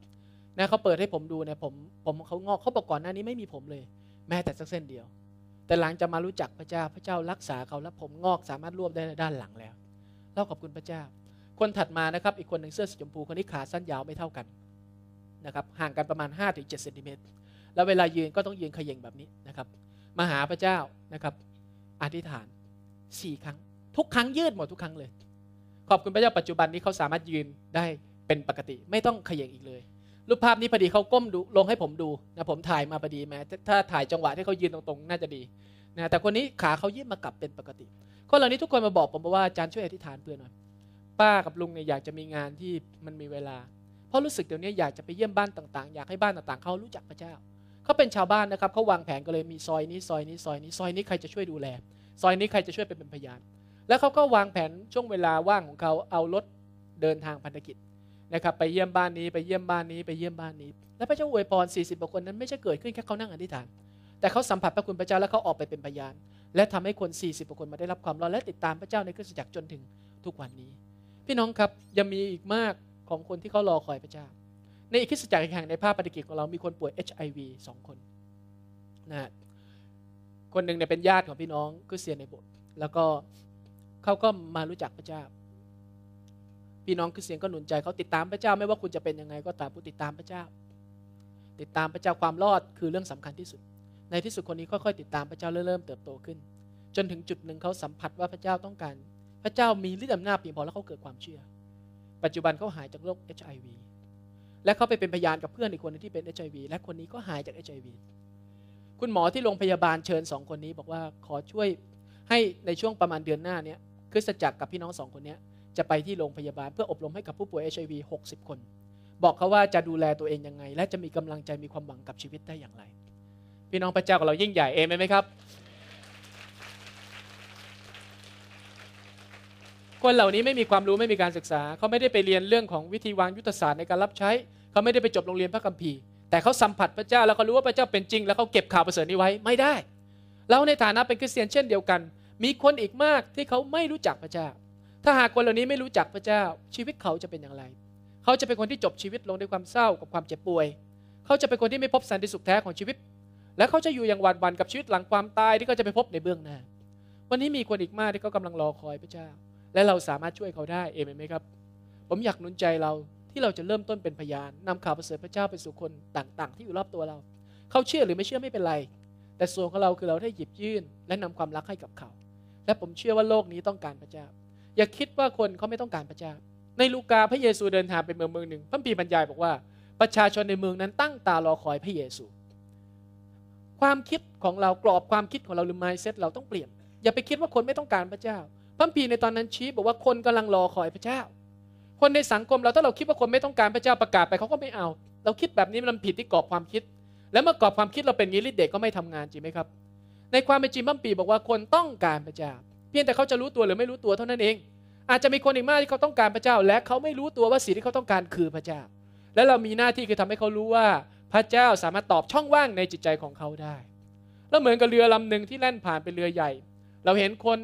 นะเขาเปิดให้ผมดูเนี่ยผมผมเขางอกเขาบอกก่อน หน้านี้ไม่มีผมเลย แม้แต่สักเส้นเดียว แต่หลังจะมารู้จักพระเจ้าพระเจ้ารักษาเขาและผมงอกสามารถรวบได้ด้านหลังแล้วเล่าขอบคุณพระเจ้า คนถัดมานะครับอีกคนหนึ่งเสื้อสีชมพูคนนี้ขาสั้นยาวไม่เท่ากันนะครับ ห่างกันประมาณ5-7เซนติเมตรแล้วเวลายืนก็ต้องยืนขย่งแบบนี้นะครับมาหาพระเจ้านะครับ อธิษฐานสี่ครั้งทุกครั้งยืดหมดทุกครั้งเลยขอบคุณพระเจ้าปัจจุบันนี้เขาสามารถยืนได้เป็นปกติ ไม่ต้องเขย่งอีกเลย รูปภาพนี้พอดีเขาก้มดู ลงให้ผมดูนะผมถ่ายมาพอดีแม้ถ้าถ่ายจังหวะที่เขายืนตรง ๆ น่าจะดีนะแต่คนนี้ขาเขายืดมากลับเป็นปกติคนเหล่านี้ทุกคนมาบอกผมว่าอาจารย์ช่วยอธิษฐานเพื่อนหน่อยป้ากับลุงเนี่ยอยากจะมีงานที่มันมีเวลาเพราะรู้สึกเดี๋ยวนี้อยากจะไปเยี่ยมบ้านต่างๆอยากให้บ้านต่างๆเขารู้จักพระเจ้าเขาเป็นชาวบ้านนะครับเขาวางแผนก็เลยมีซอยนี้ ซอยนี้ซอย นี้ซอยนี้ใครจะช่วยดูแล ซอยนี้ใครจะช่วยเป็นพยานแล้วเขาก็วางแผนช่วงเวลาว่างของเขาเอารถเดินทางพันธกิจนะครับ ไปเยี่ยมบ้านนี้ไปเยี่ยมบ้านนี้ ไปเยี่ยมบ้านนี้ และพระเจ้าอวยพร 40่สิบคนนั้นไม่ใช่เกิดขึ้นแค่เขานั่งอธิษฐาน แต่เขาสัมผัสพระคุณพระเจ้าแล้วเขาออกไปเป็นพยานและทำให้คน 40่สิบคนมาได้รับความรอดและติดตามพระเจ้าในคริสตจักรจนถึงทุกวันนี้ พี่น้องครับยังมีอีกมากของคนที่เขารอคอยพระเจ้า ในอีคริสตจักรแห่งในภาพปฏิกิจของเรามีคนป่วย HIV สองคนนะคนหนึ่งเนี่ยเป็นญาติของพี่น้องคือเสียในโบสถ์แล้วก็เขาก็มารู้จักพระเจ้า พี่น้องคือเสียงก็หนุนใจเขาติดตามพระเจ้าไม่ว่าคุณจะเป็นยังไง ก็ตามผู้ติดตามพระเจ้า ติดตามพระเจ้าความรอดคือเรื่องสำคัญที่สุด ในที่สุดคนนี้ค่อยๆติดตามพระเจ้าเริ่มเติบโตขึ้น จนถึงจุดหนึ่งเขาสัมผัสว่าพระเจ้าต้องการพระเจ้ามีฤทธิ์อำนาจเพียงพอแล้วเขาเกิดความเชื่อ ปัจจุบันเขาหายจากโรค HIV และเขาไปเป็นพยานกับเพื่อนอีกคนนึงที่เป็น HIV และคนนี้ก็หายจาก HIV คุณหมอที่โรงพยาบาลเชิญสองคนนี้บอกว่าขอช่วยให้ในช่วงประมาณเดือนหน้าเนี้ยคริสตจักรกับพี่น้องสองคนนี้จะไปที่โรงพยาบาลเพื่ออบรมให้กับผู้ป่วยเออชไวีหกสิบคน บอกเขาว่าจะดูแลตัวเองยังไง และจะมีกำลังใจมีความหวังกับชีวิตได้อย่างไร พี่น้องพระเจ้าของเรายิ่งใหญ่เอเมนไหมครับ คนเหล่านี้ไม่มีความรู้ไม่มีการศึกษา เขาไม่ได้ไปเรียนเรื่องของวิธีวางยุทธศาสตร์ในการรับใช้ เขาไม่ได้ไปจบโรงเรียนพระคัมภีร์แต่เขาสัมผัสพระเจ้าแล้วเขารู้ว่าพระเจ้าเป็นจริงแล้วเขาเก็บข่าวประเสริฐนี้ไว้ไม่ได้ เราในฐานะเป็นคริสเตียนเช่นเดียวกันมีคนอีกมากที่เขาไม่รู้จักพระเจ้า ถ้าหากคนเหล่านี้ไม่รู้จักพระเจ้าชีวิตเขาจะเป็นอย่างไร เขาจะเป็นคนที่จบชีวิตลงด้วยความเศร้ากับความเจ็บป่วย เขาจะเป็นคนที่ไม่พบสันติสุขแท้ของชีวิต และเขาจะอยู่อย่างหวาดหวั่นกับชีวิตหลังความตายที่เขาจะไปพบในเบื้องหน้า วันนี้มีคนอีกมากที่เขากาลังรอคอยพระเจ้า และเราสามารถช่วยเขาได้ เอเมนไหมครับ ผมอยากหนุนใจเราที่เราจะเริ่มต้นเป็นพยาน นำข่าวประเสริฐพระเจ้าไปสู่คนต่าง ๆ ที่อยู่รอบตัวเรา เขาเชื่อหรือไม่เชื่อไม่เป็นไร แต่ส่วนของเราคือเราได้หยิบยื่นและนำความรักให้กับเขาและผมเชื่อว่าโลกนี้ต้องการพระเจ้า อย่าคิดว่าคนเขาไม่ต้องการพระเจ้า ในลูกาพระเยซูเดินทางไปเมืองเมืองหนึ่งพระปีบรรยายบอกว่าประชาชนในเมืองนั้นตั้งตารอคอยพระเยซู ความคิดของเรากรอบความคิดของเราหรือไมเซ็ตเราต้องเปลี่ยน อย่าไปคิดว่าคนไม่ต้องการพระเจ้าพระพีในตอนนั้นชี้บอกว่าคนกำลังรอคอยพระเจ้า คนในสังคมเราถ้าเราคิดว่าคนไม่ต้องการพระเจ้าประกาศไปเขาก็ไม่เอา เราคิดแบบนี้มันผิดที่กรอบความคิด แล้วเมื่อกรอบความคิดเราเป็นงี้ลิเดกก็ไม่ทำงานจริงไหมครับในความเป็นจริงบัมปีบอกว่าคนต้องการพระเจ้า เพียงแต่เขาจะรู้ตัวหรือไม่รู้ตัวเท่านั้นเอง อาจจะมีคนอีกมากที่เขาต้องการพระเจ้า และเขาไม่รู้ตัวว่าสิ่งที่เขาต้องการคือพระเจ้า และเรามีหน้าที่คือทำให้เขารู้ว่าพระเจ้าสามารถตอบช่องว่างในจิตใจของเขาได้แล้วเหมือนกับเรือลำหนึ่งที่แล่นผ่านเป็นเรือใหญ่ เราเห็นคน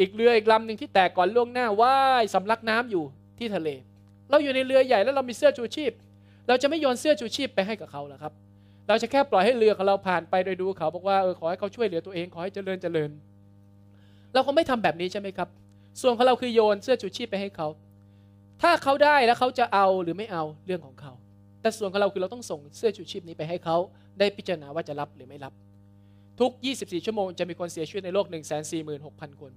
อีกเรืออีกลำหนึ่งที่แตกก่อนล่วงหน้าว่ายสำลักน้ำอยู่ที่ทะเลเราอยู่ในเรือใหญ่แล้วเรามีเสื้อชูชีพเราจะไม่โยนเสื้อชูชีพไปให้กับเขาหรอครับเราจะแค่ปล่อยให้เรือของเราผ่านไปโดยดูเขา บอกว่าเออขอให้เขาช่วยเหลือตัวเองขอให้เจริญเจริญ เราคงไม่ทำแบบนี้ใช่ไหมครับ ส่วนของเราคือโยนเสื้อชูชีพไปให้เขา ถ้าเขาได้แล้วเขาจะเอาหรือไม่เอาเรื่องของเขา แต่ส่วนของเราคือเราต้องส่งเสื้อชูชีพนี้ไปให้เขา ได้พิจารณาว่าจะรับหรือไม่รับ ทุก24ชั่วโมงจะมีคนเสียชีวิตในโลก 1 4 6 0 0 0 คน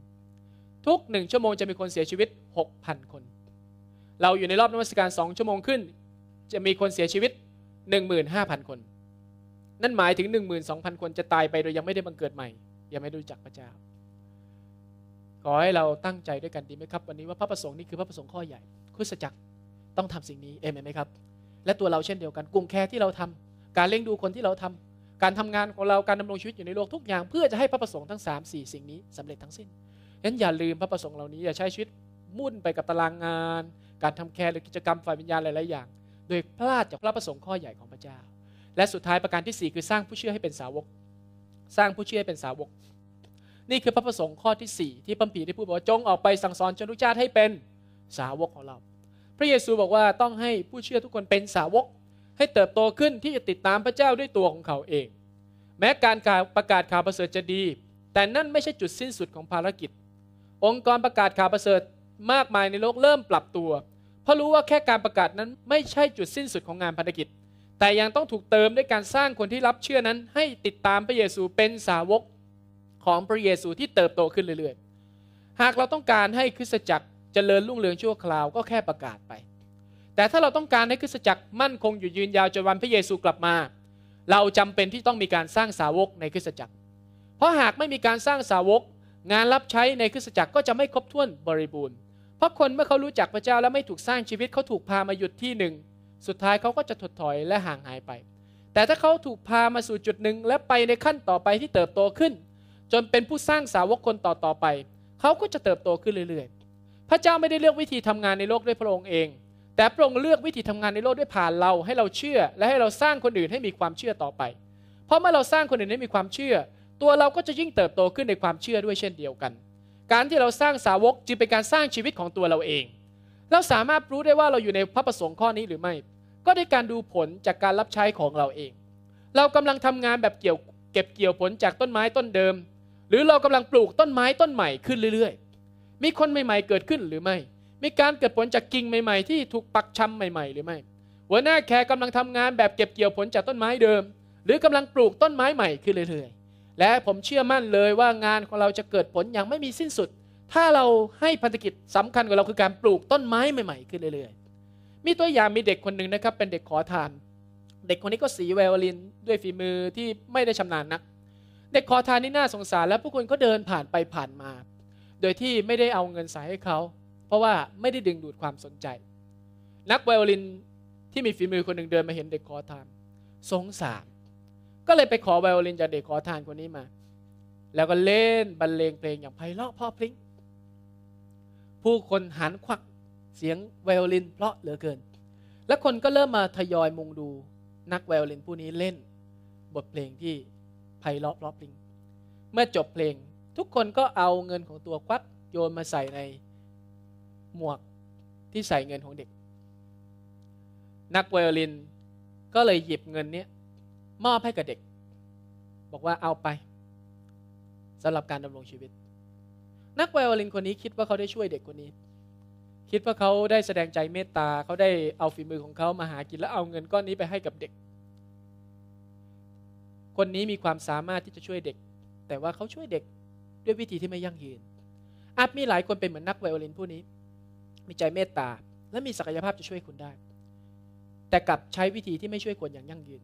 ทุกหนึ่งชั่วโมงจะมีคนเสียชีวิต 6,000 คน เราอยู่ในรอบนวัตการ2ชั่วโมงขึ้น จะมีคนเสียชีวิต15,000คนนั่นหมายถึง12,000 คนจะตายไปโดยยังไม่ได้บังเกิดใหม่ ยังไม่รู้จักพระเจ้า ขอให้เราตั้งใจด้วยกันดีไหมครับวันนี้ว่าพระประสงค์นี้คือพระประสงค์ข้อใหญ่คุศจักรต้องทำสิ่งนี้เอเมนไหมครับ และตัวเราเช่นเดียวกัน กุ่แคที่เราทำการเลี้ยงดูคนที่เราทำ การทำงานของเราการดำรงชีวิตอยู่ในโลกทุกอย่างเพื่อจะให้พระประสงค์ทั้ง3 4สิ่งนี้สำเร็จทั้งสิ้นฉะนั้นอย่าลืมพระประสงค์เหล่านี้อย่าใช้ชีวิตมุ่นไปกับตารางงาน การทำแคร์หรือกิจกรรมฝ่ายวิญญาณหลายๆอย่าง โดยพลาดจากพระประสงค์ข้อใหญ่ของพระเจ้าและสุดท้ายประการที่ 4 คือสร้างผู้เชื่อให้เป็นสาวก สร้างผู้เชื่อให้เป็นสาวก นี่คือพระประสงค์ข้อที่ 4 ที่พัมผีได้พูดบอกว่าจงออกไปสั่งสอนชนุกชาติให้เป็นสาวกของเรา พระเยซูบอกว่าต้องให้ผู้เชื่อทุกคนเป็นสาวก ให้เติบโตขึ้นที่จะติดตามพระเจ้าด้วยตัวของเขาเอง แม้การประกาศข่าวประเสริฐจะดี แต่นั่นไม่ใช่จุดสิ้นสุดของภารกิจ องค์กรประกาศข่าวประเสริฐมากมายในโลกเริ่มปรับตัว เพราะรู้ว่าแค่การประกาศนั้นไม่ใช่จุดสิ้นสุดของงานภารกิจแต่ยังต้องถูกเติมด้วยการสร้างคนที่รับเชื่อนั้น ให้ติดตามพระเยซูเป็นสาวกของพระเยซูที่เติบโตขึ้นเรื่อย ๆ หากเราต้องการให้คริสตจักรเจริญรุ่งเรืองชั่วคราว ก็แค่ประกาศไป แต่ถ้าเราต้องการให้คริสตจักรมั่นคงอยู่ยืนยาวจนวันพระเยซูกลับมา เราจำเป็นที่ต้องมีการสร้างสาวกในคริสตจักร เพราะหากไม่มีการสร้างสาวก งานรับใช้ในคริสตจักรก็จะไม่ครบถ้วนบริบูรณ์ เพราะคนเมื่อเขารู้จักพระเจ้าและไม่ถูกสร้างชีวิตเขาถูกพามาหยุดที่หนึ่งสุดท้ายเขาก็จะถดถอยและห่างหายไป แต่ถ้าเขาถูกพามาสู่จุดหนึ่งและไปในขั้นต่อไปที่เติบโตขึ้น จนเป็นผู้สร้างสาวกคนต่อๆไป เขาก็จะเติบโตขึ้นเรื่อยๆ พระเจ้าไม่ได้เลือกวิธีทำงานในโลกด้วยพระองค์เอง แต่พระองค์เลือกวิธีทำงานในโลกด้วยผ่านเราให้เราเชื่อ และให้เราสร้างคนอื่นให้มีความเชื่อต่อไป เพราะเมื่อเราสร้างคนอื่นให้มีความเชื่อ ตัวเราก็จะยิ่งเติบโตขึ้นในความเชื่อด้วยเช่นเดียวกัน การที่เราสร้างสาวกจึงเป็นการสร้างชีวิตของตัวเราเอง เราสามารถรู้ได้ว่าเราอยู่ในพระประสงค์ข้อนี้หรือไม่ก็ได้การดูผลจากการรับใช้ของเราเอง เรากำลังทำงานแบบเกี่ยวเก็บเกี่ยวผลจากต้นไม้ต้นเดิม หรือเรากำลังปลูกต้นไม้ต้นใหม่ขึ้นเรื่อย ๆ มีคนใหม่ๆเกิดขึ้นหรือไม่ มีการเกิดผลจากกิ่งใหม่ๆที่ถูกปักชำใหม่ ๆหรือไม่หัวหน้าแคร์กำลังทำงานแบบเก็บเกี่ยวผลจากต้นไม้เดิม หรือกำลังปลูกต้นไม้ใหม่ขึ้นเรื่อย ๆ และผมเชื่อมั่นเลยว่างานของเราจะเกิดผลอย่างไม่มีสิ้นสุด ถ้าเราให้พันธกิจสำคัญของเราคือการปลูกต้นไม้ใหม่ๆขึ้นเรื่อยๆมีตัวอย่างมีเด็กคนหนึ่งนะครับ เป็นเด็กขอทาน เด็กคนนี้ก็สีไววลินด้วยฝีมือที่ไม่ได้ชำนาญนัก เด็กขอทานนี่น่าสงสารและผู้คนก็เดินผ่านไปผ่านมา โดยที่ไม่ได้เอาเงินใส่ให้เขา เพราะว่าไม่ได้ดึงดูดความสนใจ นักไวโอลินที่มีฝีมือคนหนึ่งเดินมาเห็นเด็กขอทาน สงสารก็เลยไปขอไวโอลินจากเด็กขอทานคนนี้มา แล้วก็เล่นบรรเลงเพลงอย่างไพเราะพ่อพริ้งผู้คนหันควักเสียงไวโอลิน เพราะเหลือเกิน และคนก็เริ่มมาทยอยมุงดูนักไวโอลินผู้นี้เล่นบทเพลงที่ไพเราะเพราะพริ้งเมื่อจบเพลงทุกคนก็เอาเงินของตัวควักโยนมาใส่ในหมวกที่ใส่เงินของเด็ก นักไวโอลินก็เลยหยิบเงินนี้มอบให้กับเด็ก บอกว่าเอาไปสำหรับการดำรงชีวิต นักไวโอลินคนนี้คิดว่าเขาได้ช่วยเด็กคนนี้คิดว่าเขาได้แสดงใจเมตตา เขาได้เอาฝีมือของเขามาหากินแล้วเอาเงินก้อนนี้ไปให้กับเด็ก คนนี้มีความสามารถที่จะช่วยเด็ก แต่ว่าเขาช่วยเด็กด้วยวิธีที่ไม่ยั่งยืน อาจมีหลายคนเป็นเหมือนนักไวโอลินผู้นี้ มีใจเมตตาและมีศักยภาพจะช่วยคุณได้ แต่กลับใช้วิธีที่ไม่ช่วยคนอย่างยั่งยืน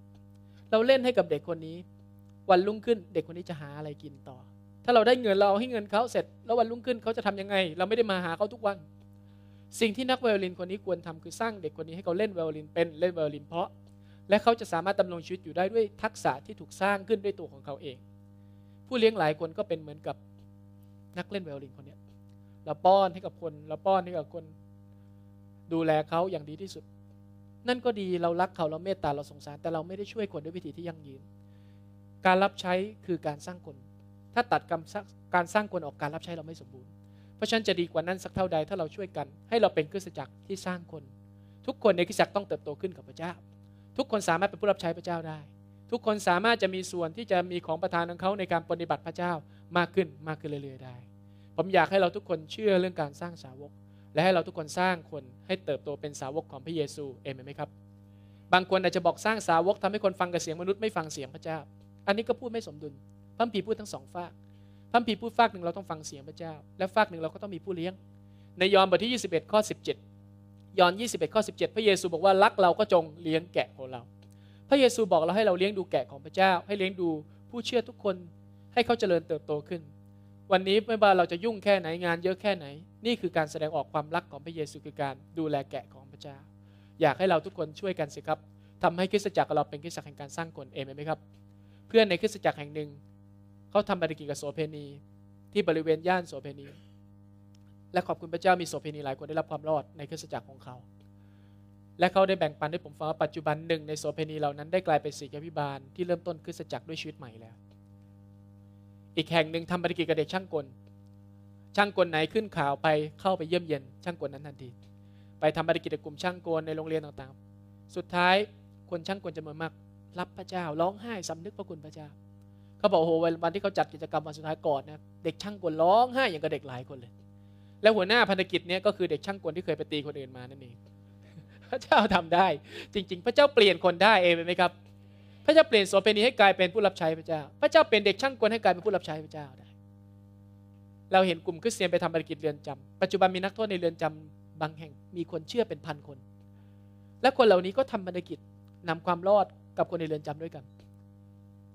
เราเล่นให้กับเด็กคนนี้ วันรุ่งขึ้นเด็กคนนี้จะหาอะไรกินต่อ ถ้าเราได้เงินเราเอาให้เงินเขาเสร็จ แล้ววันรุ่งขึ้นเขาจะทำยังไง เราไม่ได้มาหาเขาทุกวันสิ่งที่นักไวโอลินคนนี้ควรทำคือสร้างเด็กคนนี้ให้เขาเล่นไวโอลินเป็นเล่นไวโอลิน เพราะ และเขาจะสามารถดำรงชีวิตอยู่ได้ด้วยทักษะที่ถูกสร้างขึ้นด้วยตัวของเขาเอง ผู้เลี้ยงหลายคนก็เป็นเหมือนกับนักเล่นไวโอลินคนนี้เราป้อนให้กับคนเราป้อนให้กับคนดูแลเขาอย่างดีที่สุด นั่นก็ดีเรารักเขาเราเมตตาเราสงสารแต่เราไม่ได้ช่วยคนด้วยวิธีที่ยั่งยืนการรับใช้คือการสร้างคน ถ้าตัดการสร้างคนออกการรับใช้เราไม่สมบูรณ์เพราะฉะนั้นจะดีกว่านั้นสักเท่าใดถ้าเราช่วยกันให้เราเป็นคริสตจักรที่สร้างคน ทุกคนในคริสตจักรต้องเติบโตขึ้นกับพระเจ้า ทุกคนสามารถเป็นผู้รับใช้พระเจ้าได้ ทุกคนสามารถจะมีส่วนที่จะมีของประทานของเขาในการปฏิบัติพระเจ้ามากขึ้นมากขึ้นเรื่อยๆ ได้ ผมอยากให้เราทุกคนเชื่อเรื่องการสร้างสาวก และให้เราทุกคนสร้างคนให้เติบโตเป็นสาวกของพระเยซูเอเมนไหมครับ บางคนอาจจะบอกสร้างสาวกทำให้คนฟังกับเสียงมนุษย์ไม่ฟังเสียงพระเจ้า อันนี้ก็พูดไม่สมดุลพระผีพูดทั้งสองฝากพระพีพูดฟากหนึ่งเราต้องฟังเสียงพระเจ้า และฟากหนึ่งเราก็ต้องมีผู้เลี้ยง ในยอห์นบทที่ 21ข้อ17ยอห์น21 ข้อ17 พระเยซูบอกว่ารักเราก็จงเลี้ยงแกะของเรา พระเยซูบอกเราให้เราเลี้ยงดูแกะของพระเจ้า ให้เลี้ยงดูผู้เชื่อทุกคน ให้เขาเจริญเติบโตขึ้น วันนี้ไม่ว่าเราจะยุ่งแค่ไหนงานเยอะแค่ไหน นี่คือการแสดงออกความรักของพระเยซูคือการดูแลแกะของพระเจ้า อยากให้เราทุกคนช่วยกันสิครับทำให้คริสตจักรเราเป็นคริสตจักรแห่งการสร้างคนเองไหมครับ เพื่อนในคริสตจักรแห่งหนึ่งเขาทำธุรกิจกับโสเพณีที่บริเวณย่านโสเพณีและขอบคุณพระเจ้ามีโสเพณีหลายคนได้รับความรอดในคริสตจักรของเขา และเขาได้แบ่งปันให้ผมฟังว่าปัจจุบันหนึ่งในโสเพณีเหล่านั้นได้กลายเป็นศิษยาพิบาลที่เริ่มต้นคริสตจักรด้วยชีวิตใหม่แล้ว อีกแห่งหนึ่งทำบรกิจกับเด็กช่างกล ช่างกลไหนขึ้นข่าวไปเข้าไปเยี่ยมเยียนช่างกลนั้นทันทีไปทำบรกิจกับกลุ่มช่างกลในโรงเรียนต่างๆ สุดท้ายคนช่างกลจำนวนมากรับพระเจ้าร้องไห้สำนึกพระคุณพระเจ้าเขาบอกโหวันที่เขาจัดกิจกรรมวันสุดท้ายก่อนนะเด็กช่างกลร้องไห้อย่างกับเด็กหลายคนเลย แล้วหัวหน้าพันธกิจเนี่ยก็คือเด็กช่างกลที่เคยไปตีคนอื่นมานั่นเองพระเจ้าทำได้ จริงๆ พระเจ้าเปลี่ยนคนได้เองไหมครับ พระเจ้าเปลี่ยนโสเภณีให้กลายเป็นผู้รับใช้พระเจ้า พระเจ้าเป็นเด็กช่างกลให้กลายเป็นผู้รับใช้พระเจ้าได้ เราเห็นกลุ่มคริสเตียนไปทำภารกิจเรือนจำปัจจุบันมีนักโทษในเรือนจำ บางแห่งมีคนเชื่อเป็นพันคน และคนเหล่านี้ก็ทำภารกิจนำความรอดกับคนในเรือนจำด้วยกัน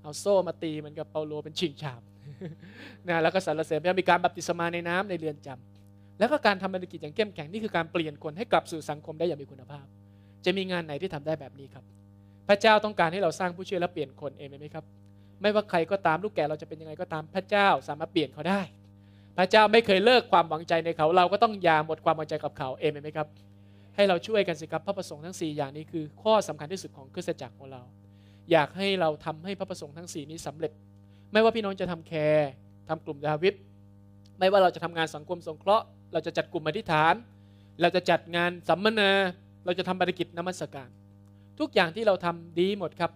เอาโซ่มาตีเหมือนกับเปาโลเป็นชิงฉาบนะ แล้วก็สารเสริญพระมีการบัพติศมาในน้ำในเรือนจำ แล้วก็การทำธุรกิจอย่างเข้มแข็งนี่คือการเปลี่ยนคนให้กลับสู่สังคมได้อย่างมีคุณภาพ จะมีงานไหนที่ทำได้แบบนี้ครับ พระเจ้าต้องการให้เราสร้างผู้เชื่อและเปลี่ยนคนเองไหมครับ ไม่ว่าใครก็ตามลูกแก่เราจะเป็นยังไงก็ตาม พระเจ้าสามารถเปลี่ยนเขาได้ พระเจ้าไม่เคยเลิกความหวังใจในเขา เราก็ต้องยาหมดความหวังใจกับเขาเองไหมครับ ให้เราช่วยกันสิครับ พระประสงค์ทั้ง 4 อย่างนี้คือข้อสำคัญที่สุดของคริสตจักรของเราอยากให้เราทำให้พระประสงค์ทั้ง 4 นี้สำเร็จ ไม่ว่าพี่น้องจะทำแคร์ ทำกลุ่มดาวิด ไม่ว่าเราจะทำงานสังคมสงเคราะห์ เราจะจัดกลุ่มอธิษฐาน เราจะจัดงานสัมมนา เราจะทำบารกิจนมัสการ ทุกอย่างที่เราทำดีหมดครับ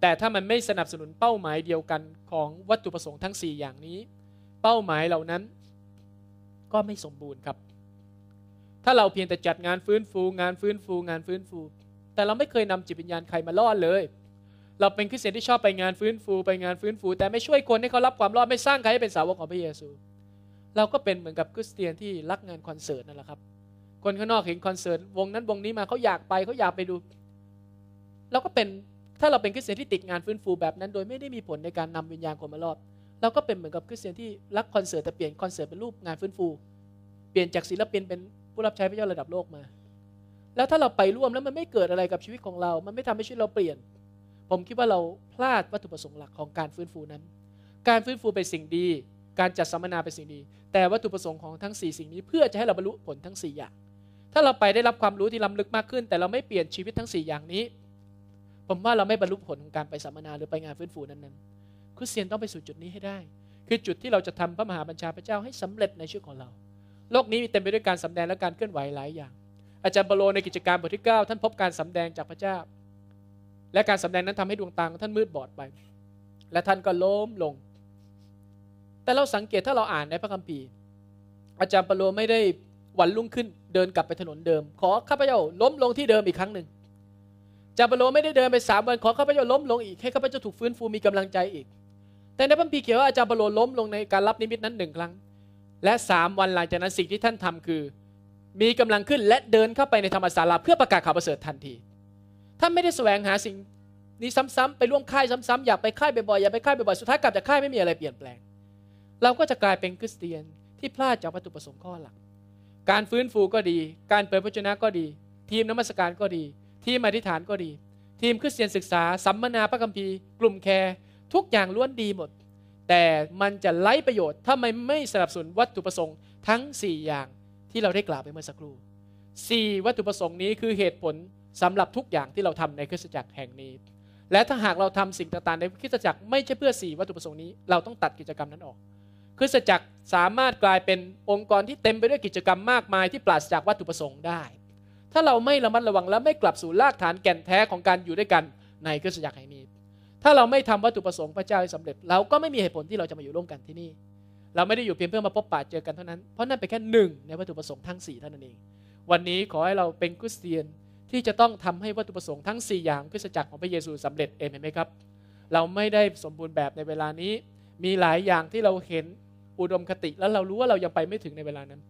แต่ถ้ามันไม่สนับสนุนเป้าหมายเดียวกัน ของวัตถุประสงค์ทั้ง 4 อย่างนี้ เป้าหมายเหล่านั้น ก็ไม่สมบูรณ์ครับ ถ้าเราเพียงแต่จัดงานฟื้นฟู งานฟื้นฟู งานฟื้นฟู แต่เราไม่เคยนำจิตวิญญาณใครมาล่อเลยเราเป็นคริสเตียนที่ชอบไปงานฟื้นฟูไปงานฟื้นฟู แต่ไม่ช่วยคนให้เขารับความรอดไม่สร้างใครให้เป็นสาวกของพระเยซู เราก็เป็นเหมือนกับคริสเตียนที่รักงานคอนเสิร์ตนั่นแหละครับ คนข้างนอกเห็นคอนเสิร์ตวงนั้นวงนี้มาเขาอยากไปเขาอยากไปดูเราก็เป็นถ้าเราเป็นคริสเตียนที่ติดงานฟื้นฟูแบบนั้น โดยไม่ได้มีผลในการนำวิญญาณคนมารอด เราก็เป็นเหมือนกับคริสเตียนที่รักคอนเสิร์ตแต่เปลี่ยนคอนเสิร์ตเป็นรูปงานฟื้นฟู เปลี่ยนจากศิลปินเป็นผู้รับใช้พระเจ้าระดับโลกมา แล้วถ้าเราไปร่วมแล้วมันไม่เกิดอะไรกับชีวิตของเรา มันไม่ทำให้ชีวิตเราเปลี่ยนผมคิดว่าเราพลาดวัตถุประสงค์หลักของการฟื้นฟูนั้น การฟื้นฟูเป็นสิ่งดี การจัดสัมมนาเป็นสิ่งดี แต่วัตถุประสงค์ของทั้ง 4 สิ่งนี้ เพื่อจะให้เราบรรลุผลทั้ง 4 อย่าง ถ้าเราไปได้รับความรู้ที่ล้ำลึกมากขึ้น แต่เราไม่เปลี่ยนชีวิตทั้ง 4 อย่างนี้ ผมว่าเราไม่บรรลุผลของการไปสัมมนาหรือไปงานฟื้นฟูนั้นนคริสเตียนต้องไปสู่จุดนี้ให้ได้ คือจุดที่เราจะทำพระมหาบัญชาพระเจ้าให้สำเร็จในชีวิตของเรา โลกนี้มีเต็มไปด้วยการสำแดงและการเคลื่อนไหวหลายอย่าง อาจารย์ปโลในกิจการบทที่9ท่านพบการสำแดงจากพระเจ้าและการสำแดงนั้นทำให้ดวงตาของท่านมืดบอดไป และท่านก็ล้มลง แต่เราสังเกตถ้าเราอ่านในพระคัมภีร์ อาจารย์เปโลไม่ได้วันลุ่งขึ้น เดินกลับไปถนนเดิม ขอข้าพเจ้าล้มลงที่เดิมอีกครั้งหนึ่งจาเปโลไม่ได้เดินไปสามวัน ขอข้าพเจ้าล้มลงอีก ให้ข้าพเจ้าถูกฟื้นฟูมีกำลังใจอีก แต่ในพระคัมภีร์เขียนว่าอาจารย์เปโลล้มลงในการรับนิมิตนั้นหนึ่งครั้ง และสามวันหลังจากนั้นสิ่งที่ท่านทำคือ มีกำลังขึ้นและเดินเข้าไปในธรรมศาลาเพื่อประกาศข่าวประเสริฐทันทีท่านไม่ได้แสวงหาสิ่ง นี้ซ้ำๆ ไปร่วมค่ายซ้ำๆ อยากไปค่ายบ่อยๆอยากไปค่ายบ่อยๆสุดท้ายกลับจากค่ายไม่มีอะไรเปลี่ยนแปลง เราก็จะกลายเป็นคริสเตียนที่พลาดจากวัตถุประสงค์ข้อหลักการฟื้นฟูก็ดี การเปิดพระชนะก็ดี ทีมนมัสการก็ดี ทีมอธิษฐานก็ดี ทีมคริสเตียนศึกษา สัมมนาพระคัมภีร์ กลุ่มแคร์ทุกอย่างล้วนดีหมด แต่มันจะไร้ประโยชน์ ถ้าไม่ไม่สนับสนุนวัตถุประสงค์ทั้ง4อย่างที่เราได้กล่าวไปเมื่อสักครู่4วัตถุประสงค์นี้คือเหตุผลสำหรับทุกอย่างที่เราทำในคริสตจักรแห่งนี้ และถ้าหากเราทำสิ่งต่างๆ ในคริสตจักรไม่ใช่เพื่อสี่วัตถุประสงค์นี้ เราต้องตัดกิจกรรมนั้นออก คริสตจักรสามารถกลายเป็นองค์กรที่เต็มไปด้วยกิจกรรมมากมายที่ปราศจากวัตถุประสงค์ได้ ถ้าเราไม่ระมัดระวังและไม่กลับสู่รากฐานแก่นแท้ของการอยู่ด้วยกันในคริสตจักรแห่งนี้ ถ้าเราไม่ทำวัตถุประสงค์พระเจ้าให้สำเร็จ เราก็ไม่มีเหตุผลที่เราจะมาอยู่ร่วมกันที่นี่ เราไม่ได้อยู่เพียงเพื่อมาพบปะเจอกันเท่านั้น เพราะนั่นเป็นแค่หนึ่งในวัตถุประสงค์ทั้ง4ท่านั้นเองวันนี้ขอให้เราเป็นคริสเตียนที่จะต้องทำให้วัตถุประสงค์ทั้ง 4 อย่างพิสจักรของพระเยซูสำเร็จเองเห็นไหมครับ เราไม่ได้สมบูรณ์แบบในเวลานี้ มีหลายอย่างที่เราเห็นอุดมคติ แล้วเรารู้ว่าเรายังไปไม่ถึงในเวลานั้น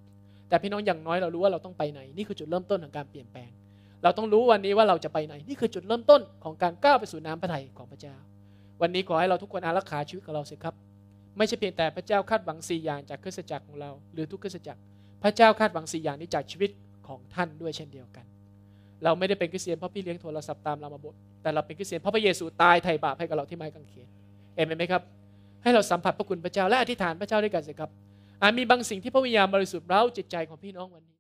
แต่พี่น้องอย่างน้อยเรารู้ว่าเราต้องไปไหนนี่คือจุดเริ่มต้นของการเปลี่ยนแปลง เราต้องรู้วันนี้ว่าเราจะไปไหนนี่คือจุดเริ่มต้นของการก้าวไปสู่น้ำพระทัยของพระเจ้า วันนี้ขอให้เราทุกคนอารักขาชีวิตของเราสิครับ ไม่ใช่เพียงแต่พระเจ้าคาดหวังสี่อย่างจากคริสตจักรของเรา หรือทุกคริสตจักร พระเจ้าคาดหวังสี่อย่างนี้จากชีวิตของท่านด้วยเช่นเดียวกันเราไม่ได้เป็นคริสเตียนเพราะพี่เลี้ยงโทรศัพท์ตามเรามาบทแต่เราเป็นคริสเตียนเพราะพระเยซูตายไถ่บาปให้กับเราที่ไม้กางเขนเอเมนไหมครับ ให้เราสัมผัสพระคุณพระเจ้าและอธิษฐานพระเจ้าด้วยกันสิครับอาจมีบางสิ่งที่พระวิญญาณบริสุทธิ์เร้าจิตใจของพี่น้องวันนี้